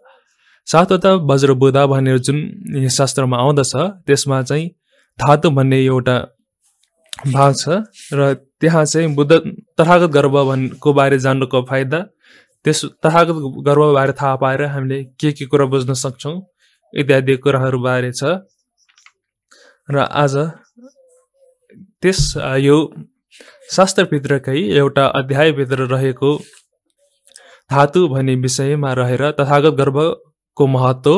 सातवटा वज्र बुधा भनेर जुन यो शास्त्रमा आउँदछ त्यसमा चाहिँ धातु भन्ने एउटा भाग छ र त्यहाँ चाहिँ बुद्ध तथागत गर्व भन्नुको बारे जान्नुको फाइदा त्यस तथागत गर्वबारे थाहा पाएर हामीले के के कुरा बुझ्न सक्छौँ इत्यादि कुराहरूबारे छ र आज त्यस यो शास्त्रभित्रकै एउटा अध्यायभित्र रहेको धातु भन्ने विषयमा रहेर तथागत गर्वको महत्त्व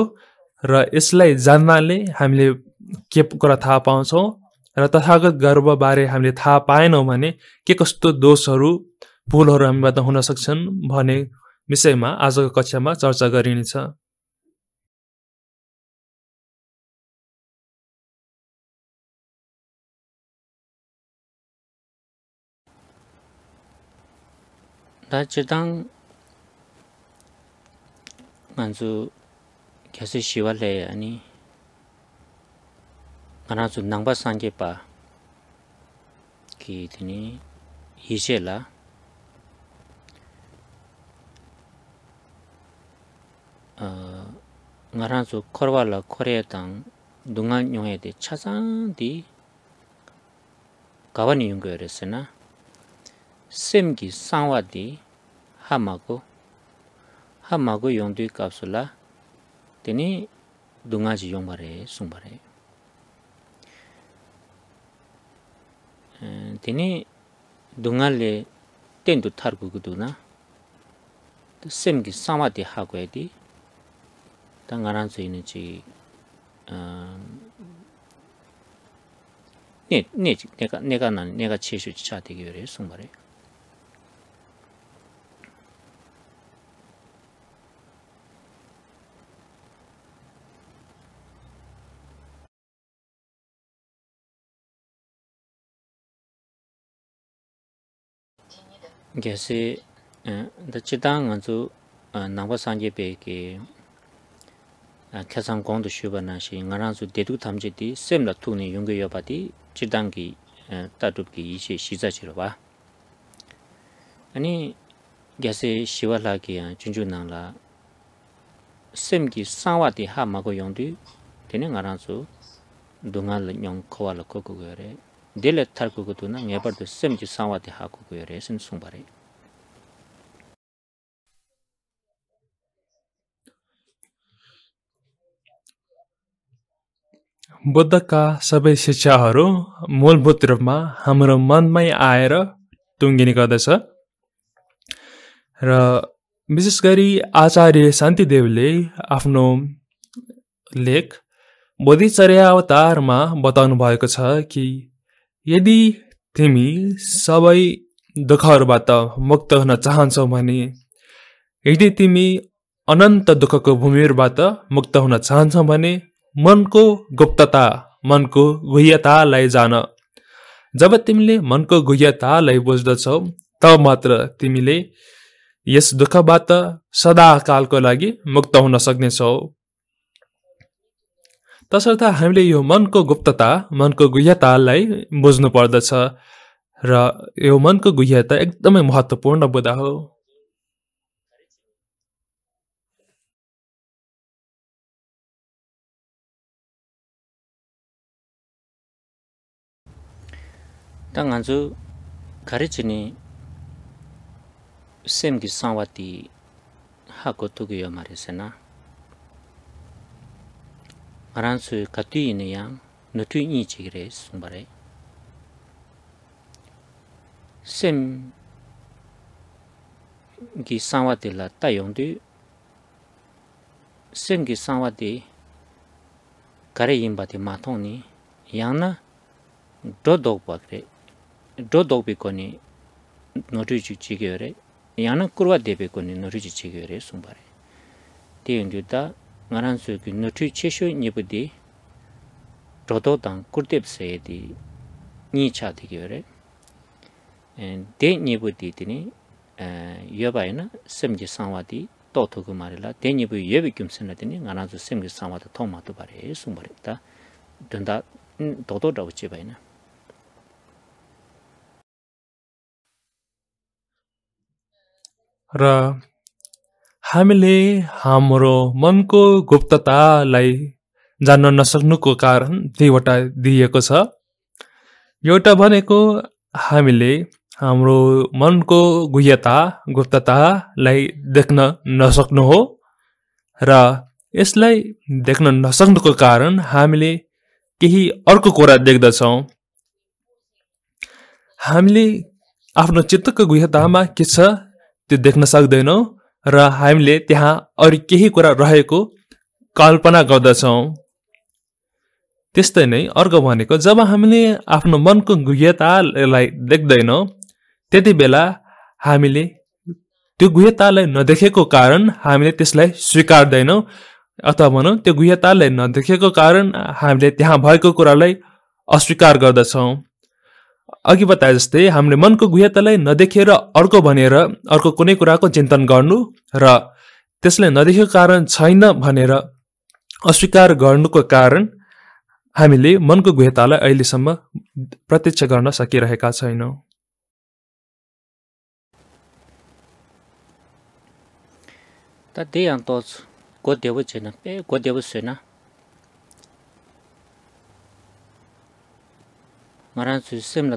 र यसलाई जान्नाले हामीले के कुरा थाहा पाउँछौँ र तथागत गर्वबारे हामीले थाहा पाएनौँ भने के कस्तो दोषहरू भुलहरू हामीबाट हुन सक्छन् भने विषयमा आजको कक्षामा चर्चा गरिनेछ मान्छु खेसी शिवालय अनि ngana su nangpa sanje pa ki tini ishe la ngana 차상디 korwa la korea tang dunga nyonghe de chasan di kawa ni yungo sangwa di hama hama tini dunga ji teni dunga le tendu thar gugudu na semgi sama di ha ta ngaran su ina chi um, ne, gyasi eh, da chidang nga zu eh, nangwa peke eh, kyasang gong shubha na shi nga rang di sem la tuk ni yungge di chidang ki tatub ki ishe shiza ani shiwa la ki junju sem ki mago dunga nyong koko dele thar ku tu na ngepar tu sem ki sawa te ha ku ku re sin sung bare बुद्धका सबै शिक्षाहरू मूलभूत रूपमा हाम्रो मनमै आएर टुङ्गिने गर्दछ र विशेष गरी आचार्य शान्तिदेवले आफ्नो लेख अवतारमा बताउनु भएको छ कि यदि तिमी सबै दुःखहरूबाट मुक्त हुन चाहन्छौ भने यदि तिमी अनन्त दुःखको भूमिहरूबाट मुक्त हुन चाहन्छौ भने मनको गुप्तता मनको गुह्यतालाई जान जब तिमीले मनको गुह्यतालाई बुझ्दछौ तब मात्र तिमीले यस दुःखबाट सदाकालको लागि मुक्त हुन सक्नेछौ तसर्थ हामीले यो मनको गुप्तता मनको गुह्यतालाई बुझ्नु पर्दछ र यो मनको गुह्यता एकदमै महत्त्वपूर्ण बुदा हो tanganzu सेम कि सवाती हाको तुगियो मारेसेना ngaran su katu yin yang nutu yin chigire sumbare. Sem gi sanwa di la tayong du. Sem gi sanwa di kare yinba di matong yang na do dog ba koni Yang na kurwa debi koni sumbare. da ngaran su gi nu chi che shu ni bu di zho do dang gu de se di ni cha di ge re en eh, de ni bu di di eh, हामीले हाम्रो मनको गुप्ततालाई जान्न नसक्नुको कारण दुईवटा दिइएको छ एउटा भनेको हामीले हाम्रो मनको गुह्यता गुप्ततालाई देख्न नसक्नु हो र यसलाई देख्न नसक्नुको कारण हामीले केही अर्को कुरा देख्दछौँ हामीले आफ्नो चित्तको गुह्यतामा के छ त्यो देख्न सक्दैनौँ र हामीले त्यहाँ अरू केही कुरा रहेको कल्पना गर्दछौँ त्यस्तै नै अर्को भनेको जब हामीले आफ्नो मनको गुह्यतालाई देख्दैनौँ त्यति बेला हामीले त्यो गुह्यतालाई नदेखेको कारण हामीले त्यसलाई स्वीकार्दैनौँ अथवा भनौँ त्यो गुह्यतालाई नदेखेको कारण हामीले त्यहाँ भएको कुरालाई अस्वीकार गर्दछौँ अघि बताए जस्तै हामीले मनको गुह्यतालाई नदेखेर अर्को भनेर अर्को कुनै कुराको चिन्तन गर्नु र त्यसले नदेखेको कारण छैन भनेर अस्वीकार गर्नुको कारण हामीले मनको गुह्यतालाई अहिलेसम्म प्रत्यक्ष गर्न सकिरहेका छैनौँ त त्यही अन्त 고대부 छैन ए 고대부 छैन ngaran su sem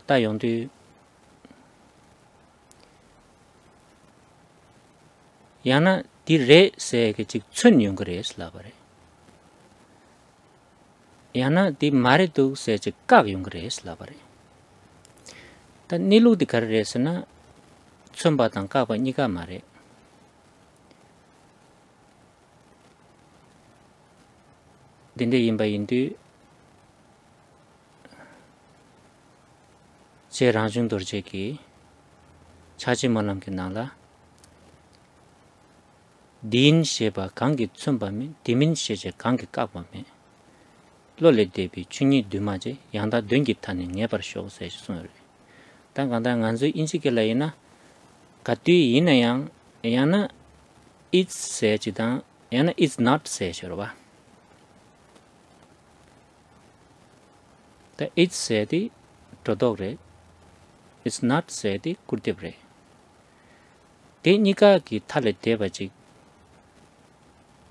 yana di re se ge chik chun yong gre es yana di mare du se chik ka yong gre es ta ni di kar re na tang mare 제 rāngzhūng dōr chē kī chācī mō nāṁ kī nāng lā dīn shē bā kāng kī tsūṋ bā mī, dīmīn shē chē kāng kī kāk bā mī lō lē dē 야나 chūñī dūmā chē yāng dā dūng kī is not said the kurtibre te nika ki thale te ba ji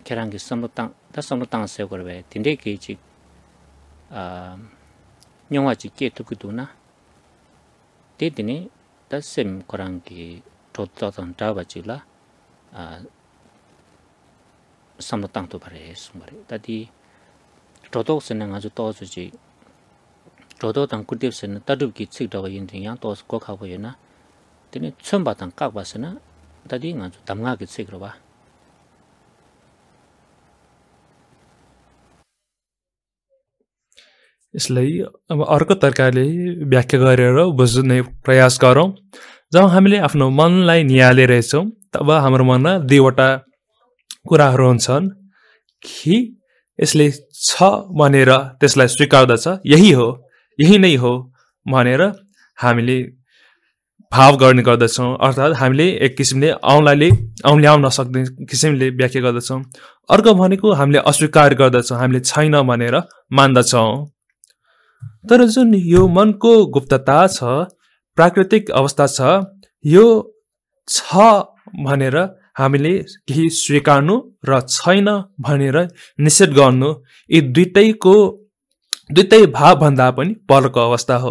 kerang ki samutang ta samutang se gor ba te de ki ji a nyongwa ji ke tu ku na de ni ta sem korang ki to ta ta ta ba ji la a samutang to ba re sum ba re ta di 도도스는 아주 도스지 धोधोथाङ 당 तडुप गीत छिग्रो भइन्थ्यो 또 तोस 있나 खा भएन तिमी छोम भाङ काक भएछन 봐 यसलाई अब अर्को तरिकाले व्याख्या गरेर बुझ्ने प्रयास गरौँ जब हामीले आफ्नो मनलाई निहालेर छौँ तब हाम्रो मनमा दुईवटा कुराहरू हुन्छन् कि यसले छ भनेर त्यसलाई स्वीकार्दछ यही हो यही नै हो भनेर हामीले भाव गर्ने गर्दछौँ अर्थात् हामीले एक किसिमले औँलाले औँल्याउन सक्ने किसिमले व्याख्या गर्दछौँ अर्को भनेको हामीले अस्वीकार गर्दछौँ हामीले छैन भनेर मान्दछौँ तर जुन यो मनको गुप्तता छ प्राकृतिक अवस्था छ यो छ भनेर हामीले केही स्वीकार्नु र छैन भनेर निषेध गर्नु यी दुइटैको दुइटै भन्दा पनि परको अवस्था हो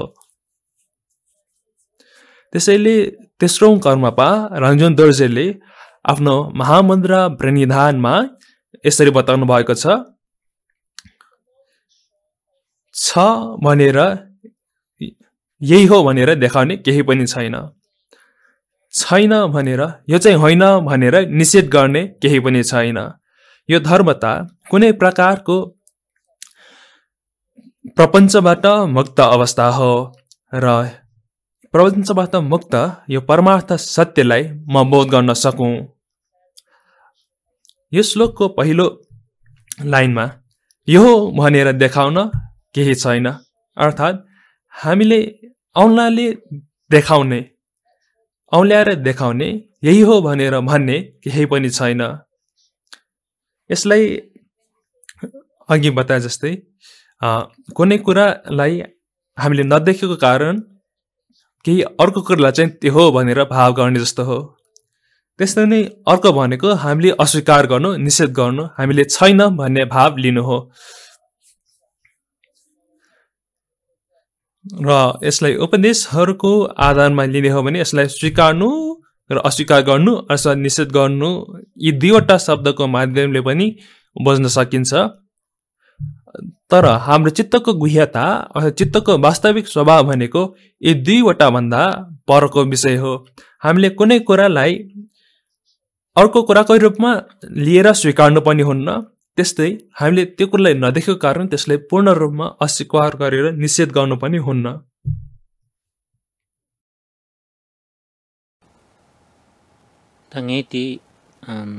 त्यसैले तेस्रो कर्मपा रञ्जन दर्जेले आफ्नो महामन्द्र प्रणिधानमा यसरी बताउनु भएको छ छ भनेर यही हो भनेर देखाउने केही पनि छैन छैन भनेर यो चाहिँ होइन भनेर निषेध गर्ने केही पनि छैन यो धर्मता कुनै प्रकारको प्रपञ्चबाट मुक्त अवस्था हो र प्रपञ्चबाट मुक्त यो परमार्थ सत्यलाई म बोध गर्न सकौँ यो श्लोकको पहिलो लाइनमा यो भनेर देखाउन केही छैन अर्थात् हामीले औँलाले देखाउने औँल्याएर देखाउने यही हो भनेर भन्ने केही पनि छैन यसलाई अघि बताए जस्तै कुनै कुरालाई हामीले नदेखेको कारण केही अर्को कुरालाई चाहिँ त्यो हो भनेर भाव गर्ने जस्तो हो त्यस्तै नै अर्को भनेको हामीले अस्वीकार गर्नु निषेध गर्नु हामीले छैन भन्ने भाव लिनु हो र यसलाई उपदेशहरूको आधारमा लिने हो भने यसलाई स्वीकार्नु र अस्वीकार गर्नु अथवा निषेध गर्नु यी दुईवटा शब्दको माध्यमले पनि बुझ्न सकिन्छ तर हाम्रो चित्तको गुह्यता अथवा चित्तको वास्तविक स्वभाव भनेको यी दुईवटा भन्दा परको विषय हो हामीले कुनै कुरालाई अर्को कुराकै रूपमा लिएर स्वीकार्नु पनि हुन्न त्यस्तै हामीले त्यो कुरालाई नदेखेको कारण त्यसलाई पूर्ण रूपमा अस्वीकार गरेर निषेध गर्नु पनि हुन्न 당연히 디 um,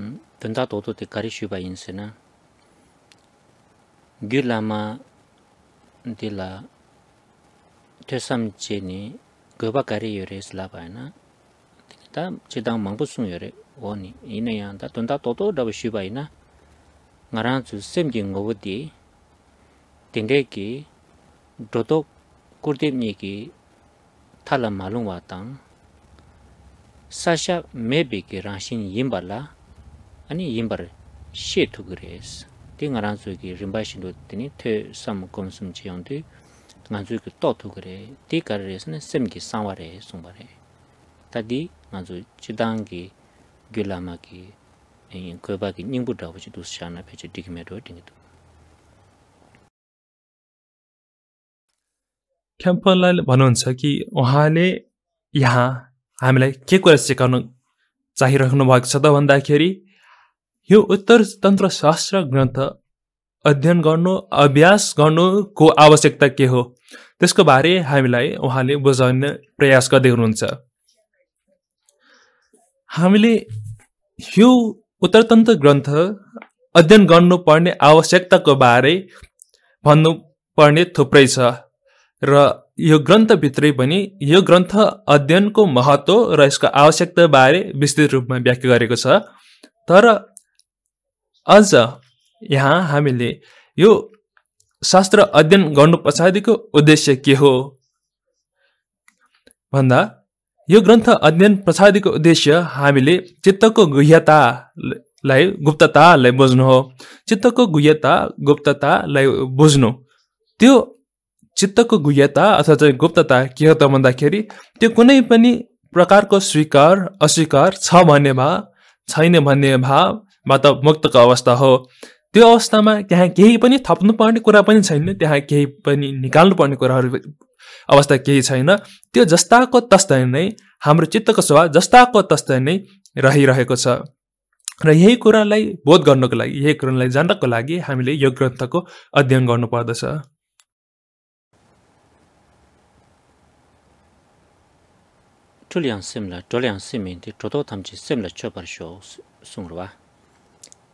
gyu lama dila tesam che ni goba kari yore slaba ina ta chidang mangpo sung yore o ni ina yang ta tonda toto daba shiba ina nga rang su sem ki ngobo di ki ki thala sasha ki la ani she tī ngā rāngzu kī rīmbā shindu tīni tē sāma kōmsum chī yōng tī ngā rāngzu kī tō tū kī rē, tī kā rē sā nā sēm kī sāngwā rē sōng bā rē tā tī यो उत्तर तन्त्र शास्त्र ग्रन्थ अध्ययन गर्नु अभ्यास गर्नुको आवश्यकता के हो त्यसको बारे हामीलाई उहाँले बुझाउने प्रयास गर्दै हुनुहुन्छ हामीले यो उत्तरतन्त्र ग्रन्थ अध्ययन गर्नुपर्ने आवश्यकताको बारे भन्नुपर्ने थुप्रै छ र यो ग्रन्थभित्रै पनि यो ग्रन्थ अध्ययनको महत्त्व र यसको आवश्यकताबारे विस्तृत रूपमा व्याख्या गरेको छ तर अझ यहाँ हामीले यो शास्त्र अध्ययन गर्नु पछाडिको उद्देश्य के हो भन्दा यो ग्रन्थ अध्ययन पछाडिको उद्देश्य हामीले चित्तको गुह्यतालाई गुप्ततालाई बुझ्नु हो चित्तको गुह्यता गुप्ततालाई बुझ्नु त्यो चित्तको गुह्यता अथवा चाहिँ गुप्तता के हो त भन्दाखेरि त्यो कुनै पनि प्रकारको स्वीकार अस्वीकार छ भन्ने भाव छैन भन्ने भाव त मुक्तको अवस्था हो त्यो अवस्थामा त्यहाँ केही पनि थप्नुपर्ने कुरा पनि छैन त्यहाँ केही पनि निकाल्नुपर्ने कुराहरू अवस्था केही छैन त्यो जस्ताको तस्तै नै हाम्रो चित्तको स्वभाव जस्ताको तस्तै नै रहिरहेको छ र यही कुरालाई बोध गर्नको लागि यही कुरालाई जान्नको लागि हामीले यो ग्रन्थको अध्ययन गर्नुपर्दछ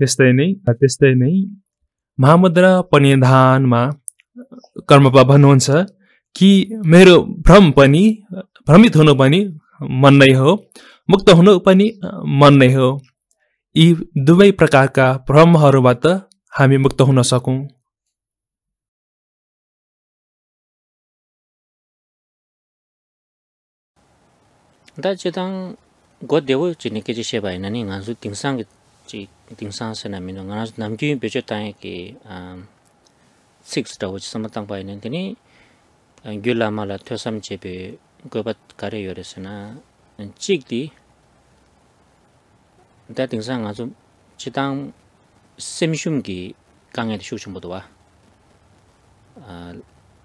त्यस्तै नै त्यस्तै नै महामुद्रा पनिधानमा कर्मपा भन्नुहुन्छ कि मेरो भ्रम पनि भ्रमित हुनु पनि मन नै हो मुक्त हुनु पनि मन नै हो यी दुवै प्रकारका भ्रमहरूबाट हामी मुक्त हुन सकौँ दाजु त गद्य चिनेकी चाहिँ सेवा होइन नि घाँसु तिङसाङ chi dingsan se na minwa nga na namgyu yun pechwe tangi ki six dawa chi samatang bayi nang tini gyu lama la tyo sam chebe gobat kare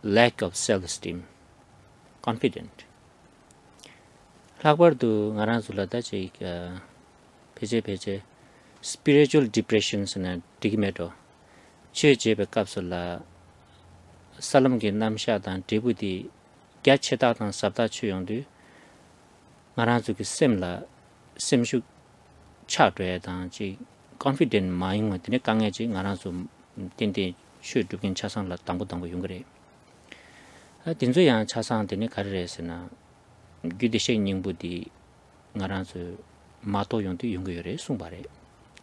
lack of self-esteem confident lakbar du nga na zula da peche peche spiritual depression sa na digimeto che che pe kapsa salam ge nam sha dan debu di kya che ta dan sabda chu yong du nga ra zu ki sem la sem shu cha dwe dan chi confident mind ma tine kange chi nga ra zu tin tin shu du kin cha sang la tangu tangu yung gare tin zu yang cha sang tine kare re se na gyu di she nying bu di nga ra zu ma to yong du yung re sung ba re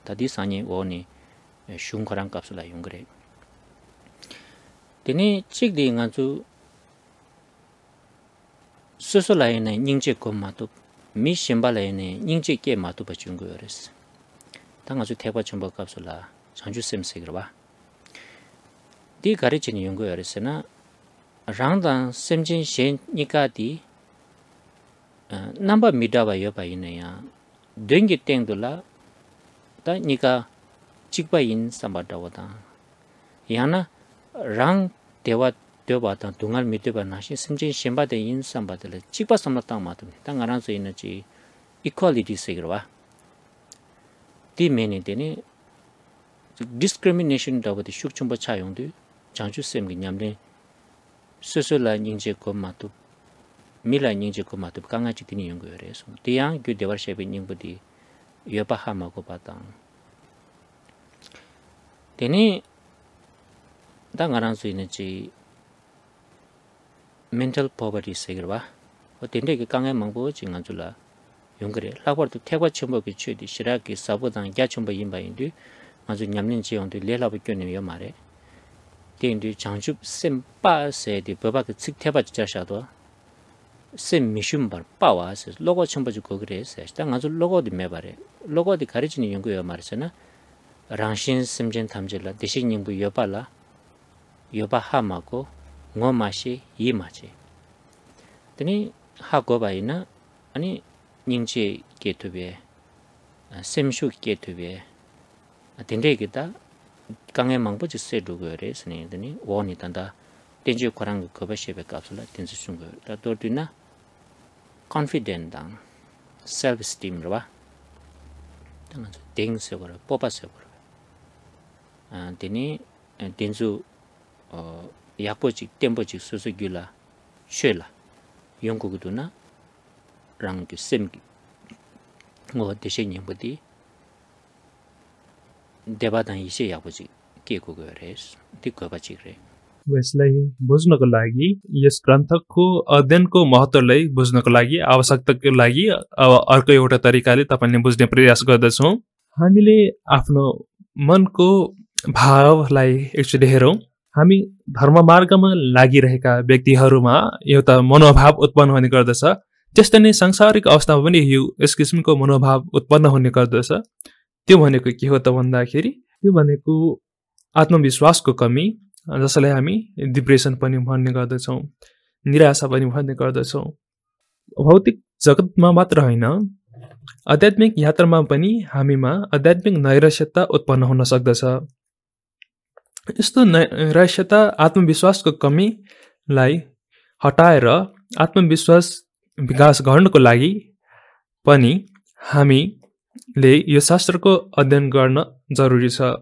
tadi sanyi wawani shung karang kapsula yungare. Tini chikdi nganzu susu layani nyingche kum matup, mi shimba layani nyingche kye matupa chungu yores. Ta nganzu tekwa chumbo kapsula chanchu sim tā nīkā chīkpa yīn sāmbā tāwa tā yāna rāng tewa tewa bā tā dungāl mī tewa nāshī sīmchīn shīmbā tā yīn sāmbā tā lā chīkpa sāmbā tā mā tā mī tā ngā rāng sā yīna chī equality sīkirwa tī mēni tēni discrimination tāwa tī yo pa ha ma gupa tang teni da nga rang su ina chi mental poverty segir wa o ten ki kange mangbo chi nga zula yung kare lagwa rito chenpo ki chue di shira ki sabo chenpo yin chi se di ki tsik sem mishum bar 로고 se logo chumba ju gogre se ta nga ju logo de mebare logo de garichin yong go yamar se na rangshin simjen thamjel la deshi nyung bu yopa la yopa ha ma ko ngo ma shi yi ma che tani ha go ina ani ke sem shu ke se du tani wo ka la confident dan self esteem ro ba tang ju ding se ba po pa se ba a de ni ding ju ya po ji tem po ji su la che la yong ko gu du na rang ju sem gi ngo de she ni bu di Deba dan yi she ya po ji ke ko ge re su ti ko ba ji re यसलाई बुझ्नको लागि यस ग्रन्थको अध्ययनको महत्त्वलाई बुझ्नको लागि आवश्यकताको लागि अब अर्को एउटा तरिकाले तपाईँले बुझ्ने प्रयास गर्दछौँ हामीले आफ्नो मनको भावलाई एकचोटि हेरौँ हामी धर्ममार्गमा लागिरहेका व्यक्तिहरूमा एउटा मनोभाव उत्पन्न हुने गर्दछ त्यस्तै नै सांसारिक अवस्थामा पनि यो यस किसिमको मनोभाव उत्पन्न हुने गर्दछ त्यो भनेको के हो त भन्दाखेरि त्यो भनेको आत्मविश्वासको कमी जसलाई हामी डिप्रेसन पनि भन्ने गर्दछौँ निराशा पनि भन्ने गर्दछौँ भौतिक जगतमा मात्र होइन आध्यात्मिक यात्रामा पनि हामीमा आध्यात्मिक नैराश्यता उत्पन्न हुन सक्दछ यस्तो नैराश्यता आत्मविश्वासको कमीलाई हटाएर आत्मविश्वास विकास गर्नको लागि पनि हामीले यो शास्त्रको अध्ययन गर्न जरुरी छ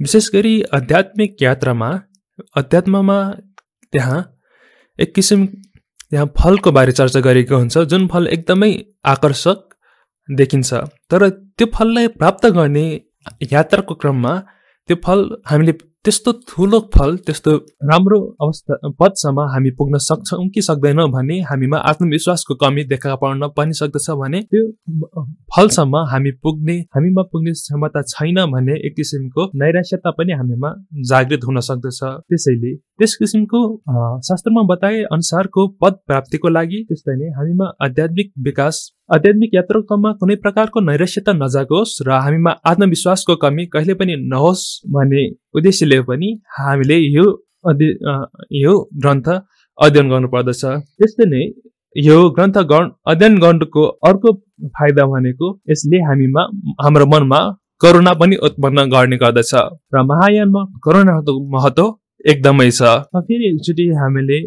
विशेष गरी आध्यात्मिक यात्रामा अध्यात्ममा त्यहाँ एक किसिम त्यहाँ फलको बारे चर्चा गरिएको हुन्छ जुन फल एकदमै आकर्षक देखिन्छ तर त्यो फललाई प्राप्त गर्ने यात्राको क्रममा त्यो फल हामीले त्यस्तो ठुलो फल त्यस्तो राम्रो अवस्था पदसम्म हामी पुग्न सक्छौँ कि सक्दैनौँ भने हामीमा आत्मविश्वासको कमी देखा पर्न पनि सक्दछ भने त्यो फलसम्म हामी पुग्ने हामीमा पुग्ने क्षमता छैन भने एक किसिमको नैराश्यता पनि हामीमा जागृत हुन सक्दछ त्यसैले त्यस किसिमको शास्त्रमा बताए अनुसारको पद प्राप्तिको लागि त्यस्तै नै हामीमा आध्यात्मिक विकास आध्यात्मिक यात्राक्रममा कुनै प्रकारको नैरस्यता नजागोस् र हामीमा आत्मविश्वासको कमी कहिले पनि नहोस् भन्ने उद्देश्यले पनि हामीले यो यो ग्रन्थ अध्ययन गर्नुपर्दछ त्यस्तै नै यो ग्रन्थ अध्ययन गर्नुको अर्को फाइदा भनेको यसले हामीमा हाम्रो मनमा करुणा पनि उत्पन्न गर्ने गर्दछ र महायानमा करुणाको महत्त्व एकदमै छ फेरि एकचोटि हामीले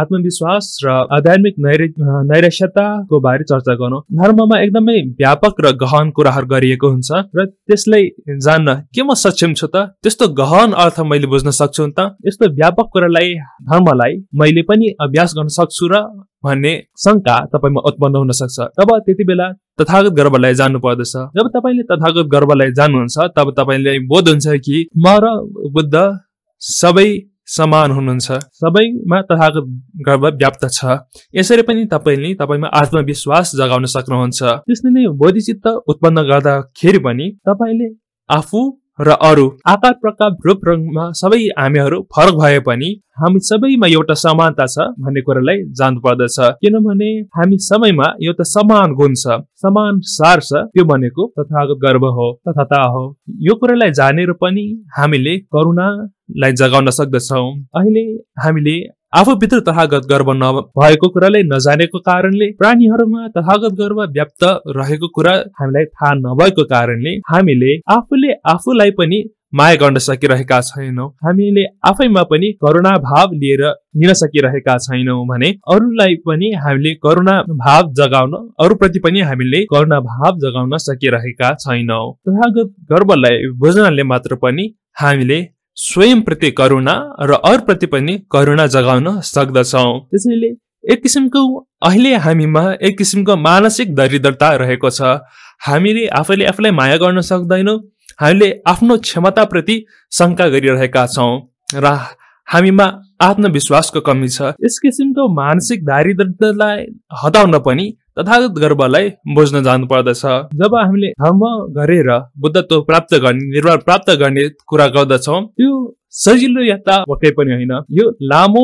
आत्मविश्वास र आध्यात्मिक नैराश्यताको बारे चर्चा गरौँ धर्ममा एकदमै व्यापक र गहन कुराहरू गरिएको हुन्छ र त्यसलाई जान्न के म सक्षम छु त त्यस्तो गहन अर्थ मैले बुझ्न सक्छु त यस्तो व्यापक कुरालाई धर्मलाई मैले पनि अभ्यास गर्न सक्छु र भन्ने शङ्का तपाईँमा उत्पन्न हुन सक्छ तब त्यति बेला तथागत गर्वलाई जानु पर्दछ जब तपाईँले तथागत गर्वलाई जान्नुहुन्छ तब तपाईँले बोध हुन्छ कि म र बुद्ध सबै समान हुनुहुन्छ सबैमा तथाको गर्व व्याप्त छ यसरी पनि तपाईँले तपाईँमा आत्मविश्वास जगाउन सक्नुहुन्छ त्यसले नै बोधिचित्त उत्पन्न गर्दाखेरि पनि तपाईँले आफू र अरू आकार प्रकार रूप रङमा सबै हामीहरू फरक भए पनि हामी सबैमा एउटा समानता छ भन्ने कुरालाई जान्नु पर्दछ किनभने हामी सबैमा एउटा समान गुण छ समान सार छ त्यो भनेको तथागत गर्व हो तथा हो यो कुरालाई जानेर पनि हामीले करुणा लाई जगाउन सक्दछौ अहिले हामीले आफूभित्र तथागत गर्व नभएको कुरालाई नजानेको कारणले प्राणीहरूमा तथागत गर्व व्याप्त रहेको कुरा हामीलाई थाहा नभएको कारणले हामीले आफूले आफूलाई पनि माया गर्न सकिरहेका छैनौँ हामीले आफैमा पनि करुणा भाव लिएर लिन सकिरहेका छैनौँ भने अरूलाई पनि हामीले करुणा भाव जगाउन अरूप्रति पनि हामीले करुणा भाव जगाउन सकिरहेका छैनौँ तथागत गर्वलाई बुझ्नाले मात्र पनि हामीले स्वयंप्रति करुणा र अरूप्रति पनि करुणा जगाउन सक्दछौँ त्यसैले एक किसिमको अहिले हामीमा एक किसिमको मानसिक दरिद्रता रहेको छ हामीले आफैले आफूलाई माया गर्न सक्दैनौँ हामीले आफ्नो क्षमताप्रति शङ्का गरिरहेका छौँ र हामीमा आत्मविश्वासको कमी छ यस किसिमको मानसिक दारिद्रतालाई हटाउन पनि तथागत गर्वलाई बुझ्न पर्दछ जब हामीले धर्म गरेर बुद्धत्व प्राप्त गर्ने निर्वाण प्राप्त गर्ने कुरा गर्दछौँ त्यो सजिलो यात्रा पक्कै पनि होइन यो लामो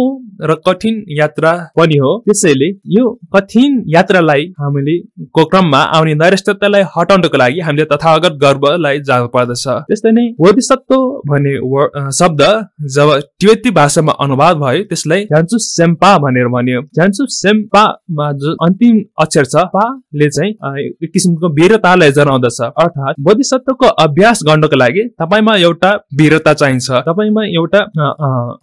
र कठिन यात्रा पनि हो त्यसैले यो कठिन यात्रालाई हामीले को क्रममा आउने नैराष्ट्रतालाई हटाउनको लागि हामीले तथागत गर्वलाई जानु पर्दछ त्यस्तै नै बोधिसत्व भन्ने शब्द जब टिबेती भाषामा अनुवाद भयो त्यसलाई झ्यान्सु सेम्पा भनेर भन्यो झ्यान्सु सेम्पामा जो अन्तिम अक्षर छ पाले चाहिँ एक किसिमको वीरतालाई जनाउँदछ अर्थात् बोधिसत्वको अभ्यास गर्नको लागि तपाईँमा एउटा वीरता चाहिन्छ तपाईँमा एउटा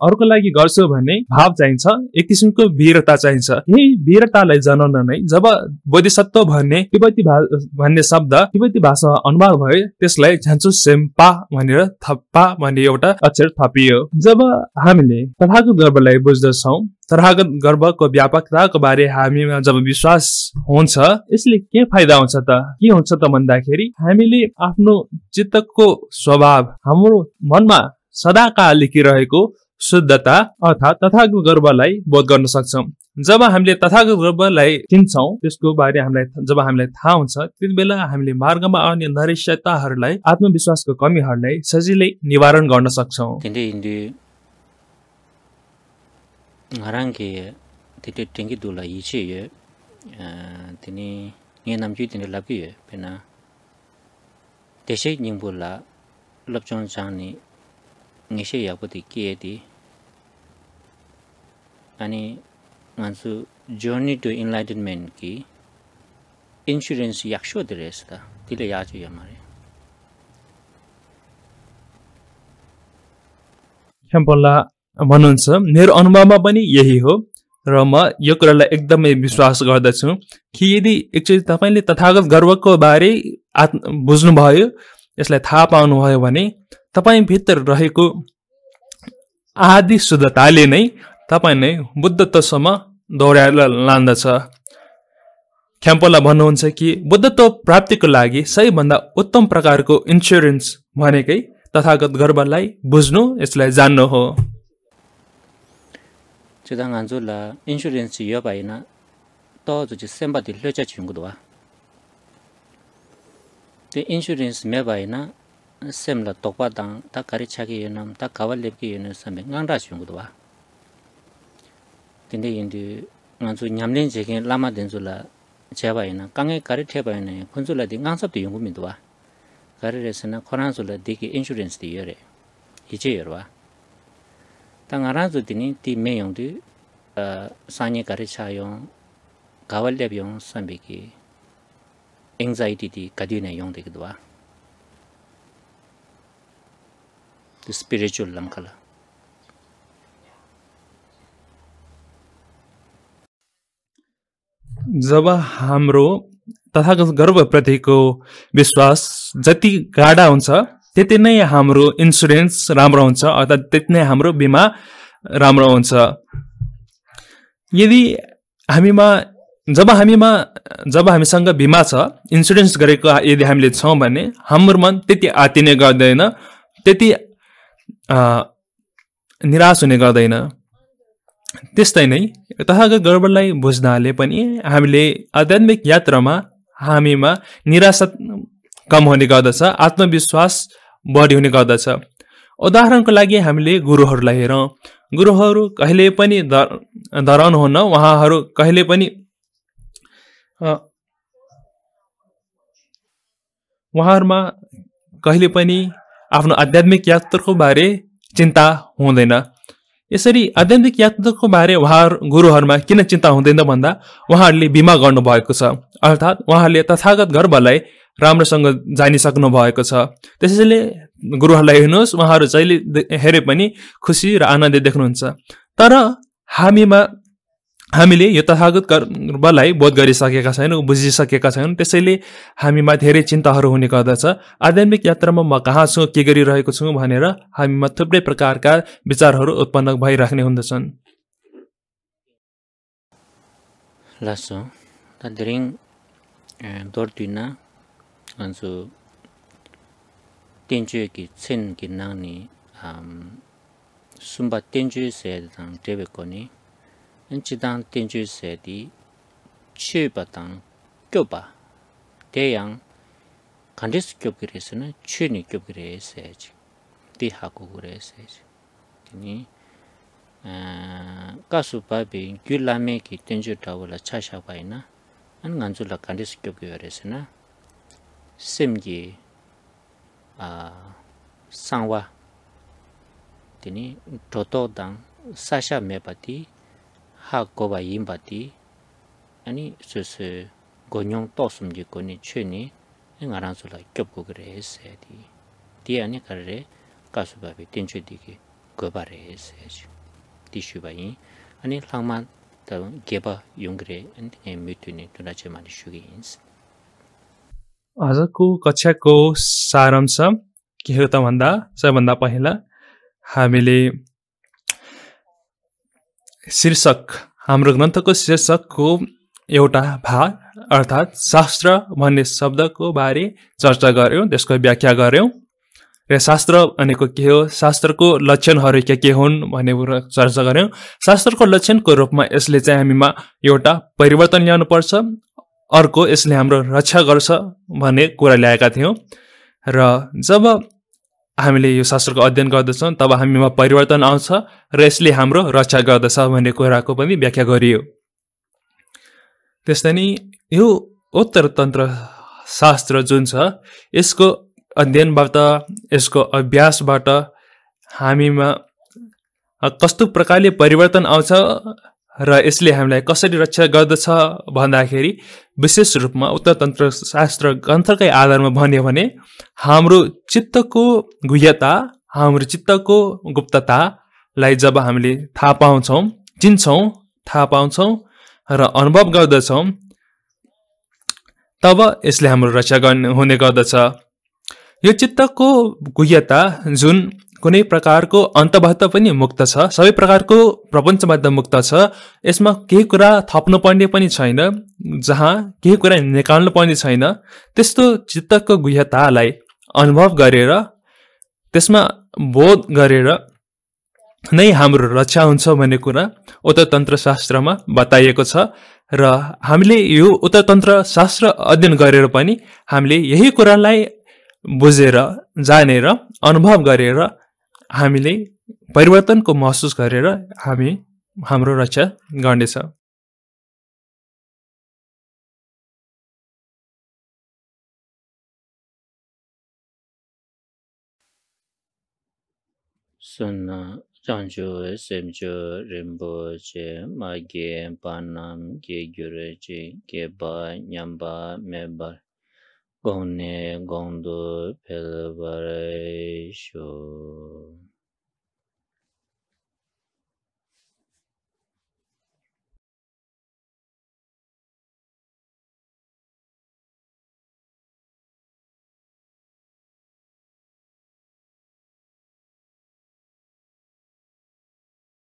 अर्को लागि गर्छु भन्ने भाव चाहिन्छ एक किसिमको वीरता चाहिन्छ यही वीरतालाई जनाउन नै जब बोधिसत्व भन्ने तिब्बती भन्ने शब्द तिब्बती भाषामा अनुवाद भए त्यसलाई झान्चु सेम्पा भनेर थप्पा भन्ने एउटा अक्षर थपियो जब हामीले तथागत गर्वलाई बुझ्दछौँ तथागत गर्वको व्यापकताको बारे हामीमा जब विश्वास हुन्छ यसले के फाइदा हुन्छ त के हुन्छ त भन्दाखेरि हामीले आफ्नो चित्तको स्वभाव हाम्रो मनमा सदाका लेखिरहेको शुद्धता अर्थात् तथागत गर्वलाई बोध गर्न सक्छौँ जब हामीले तथागत गर्वलाई चिन्छौँ त्यसको बारे हामीलाई जब हामीलाई थाहा हुन्छ त्यति बेला हामीले मार्गमा आउने नरिश्यताहरूलाई आत्मविश्वासको कमीहरूलाई सजिलै निवारण गर्न सक्छौँ त्यसै tete लप्चाउन चाहने ngishe yakuti kieti. Ani ngansu journey to enlightenment ki insurance yaksho deres ta. Tile yachu yamare. ख्याम्पल्ला भन्नुहुन्छ मेरो अनुभवमा पनि यही हो र म यो कुरालाई एकदमै विश्वास गर्दछु कि यदि एकचोटि तपाईँले तथागत गर्वको बारे आत् बुझ्नुभयो यसलाई थाहा पाउनुभयो भने तपाईँभित्र रहेको आदि शुद्धताले नै तपाईँ नै बुद्धत्वसम्म दौड्याएर लान्दछ ख्याम्पोला भन्नुहुन्छ कि बुद्धत्व प्राप्तिको लागि सबैभन्दा उत्तम प्रकारको इन्सुरेन्स भनेकै तथागत गर्वलाई बुझ्नु यसलाई जान्नु हो 주당한줄라 인슈런스 여바이나 또저지 셈바디 려자 친구도와 इन्सुरेन्स मे भएन sem la tokpa tang, ta karicha ki iyo nam, ta gawal lep ki iyo nam sampe ngang raas yung ku duwa kinti iyo ndi, nga zu nyamlin cheke nga lama denzu la cheba iyo na, ka nge karicha pa la di kari la insurance di ta di lep yung ki anxiety di gadi yung त्यो स्पिरिचुअल जब हाम्रो तथागत गर्भप्रतिको विश्वास जति गाढा हुन्छ त्यति नै हाम्रो इन्सुरेन्स राम्रो हुन्छ अर्थात् त्यति नै हाम्रो बिमा राम्रो हुन्छ यदि हामीमा जब हामीमा जब हामीसँग बिमा छ इन्सुरेन्स गरेको यदि हामीले छौँ भने हाम्रो मन त्यति नै गर्दैन त्यति निराश हुने गर्दैन त्यस्तै नै तहका गडबडलाई बुझ्नाले पनि हामीले आध्यात्मिक यात्रामा हामीमा निराशा कम हुने गर्दछ आत्मविश्वास बढी हुने गर्दछ उदाहरणको लागि हामीले गुरुहरूलाई हेरौँ गुरुहरू कहिले पनि धराउन हुन उहाँहरू कहिले पनि उहाँहरूमा कहिले पनि आफ्नो आध्यात्मिक यात्राको बारे चिन्ता हुँदैन यसरी आध्यात्मिक यात्राको बारे उहाँहरू गुरुहरूमा किन चिन्ता हुँदैन भन्दा उहाँहरूले बिमा गर्नुभएको छ अर्थात् उहाँहरूले तथागत गर्वलाई राम्रोसँग जानिसक्नु भएको छ त्यसैले गुरुहरूलाई हेर्नुहोस् उहाँहरू जहिले हेरे पनि खुसी र आनन्द देख्नुहुन्छ तर हामीमा हामीले यो तथागत कर्मलाई बोध गरिसकेका छैनौँ बुझिसकेका छैनौँ त्यसैले हामीमा धेरै चिन्ताहरू हुने गर्दछ आध्यात्मिक यात्रामा म कहाँ छु के गरिरहेको छु भनेर हामीमा थुप्रै प्रकारका विचारहरू उत्पन्न भइराख्ने हुँदछन् लासो तादरिङ दोर्दिना अन्सु कि छिन कि नानी सुम्बा तेन्चु से टेबेको नि Eh, an jidang ten ju se di chui ba tang kio pa te yang kandis kio kiri se na chui ni kio kiri e se e jik di ha se ka su pa bi gyu la me ki cha sha an ngan zu la kandis se na sim gi dang me pa haa goba yinba di ani su su gonyong tosum ji goni chu ni nga rang su la gyob gu gare se di di ani kar re ka su babi ten chu शीर्षक हाम्रो ग्रन्थको शीर्षकको एउटा भाग अर्थात् शास्त्र भन्ने शब्दको बारे चर्चा गऱ्यौँ त्यसको व्याख्या गऱ्यौँ र शास्त्र भनेको के हो शास्त्रको लक्षणहरू के के हुन् भन्ने कुरा चर्चा गऱ्यौँ शास्त्रको लक्षणको रूपमा यसले चाहिँ हामीमा एउटा परिवर्तन ल्याउनुपर्छ अर्को यसले हाम्रो रक्षा गर्छ भन्ने कुरा ल्याएका थियौँ र जब हामीले यो शास्त्रको अध्ययन गर्दछौँ तब हामीमा परिवर्तन आउँछ र यसले हाम्रो रक्षा गर्दछ भन्ने कुराको पनि व्याख्या गरियो त्यस्तै नि यो उत्तरतन्त्र शास्त्र जुन छ यसको अध्ययनबाट यसको अभ्यासबाट हामीमा कस्तो प्रकारले परिवर्तन आउँछ र यसले हामीलाई कसरी रक्षा गर्दछ भन्दाखेरि विशेष रूपमा उत्तर शास्त्र ग्रन्थकै आधारमा भन्यो भने हाम्रो चित्तको गुह्यता हाम्रो चित्तको गुप्ततालाई जब हामीले थाहा पाउँछौँ चिन्छौँ थाहा पाउँछौँ र अनुभव गर्दछौँ तब यसले हाम्रो रक्षा गर्ने हुने गर्दछ यो चित्तको गुह्यता जुन कुनै प्रकारको अन्तबाट पनि मुक्त छ सबै प्रकारको प्रपञ्चबाट मुक्त छ यसमा केही कुरा थप्नु पर्ने पनि छैन जहाँ केही कुरा निकाल्नु पर्ने छैन त्यस्तो चित्तको गुह्यतालाई अनुभव गरेर त्यसमा बोध गरेर नै हाम्रो रक्षा हुन्छ भन्ने कुरा उत्तरतन्त्र शास्त्रमा बताइएको छ र हामीले यो उत्तरतन्त्र शास्त्र अध्ययन गरेर पनि हामीले यही कुरालाई बुझेर जानेर अनुभव गरेर हामीले परिवर्तनको महसुस गरेर हामी हाम्रो रक्षा गर्नेछ सुन्ना चान्चो सेम्चो रिम्बो चे मागे पानाम के ग्युरे चे के बा न्याम्बा मेबा དེ ne དེ དེ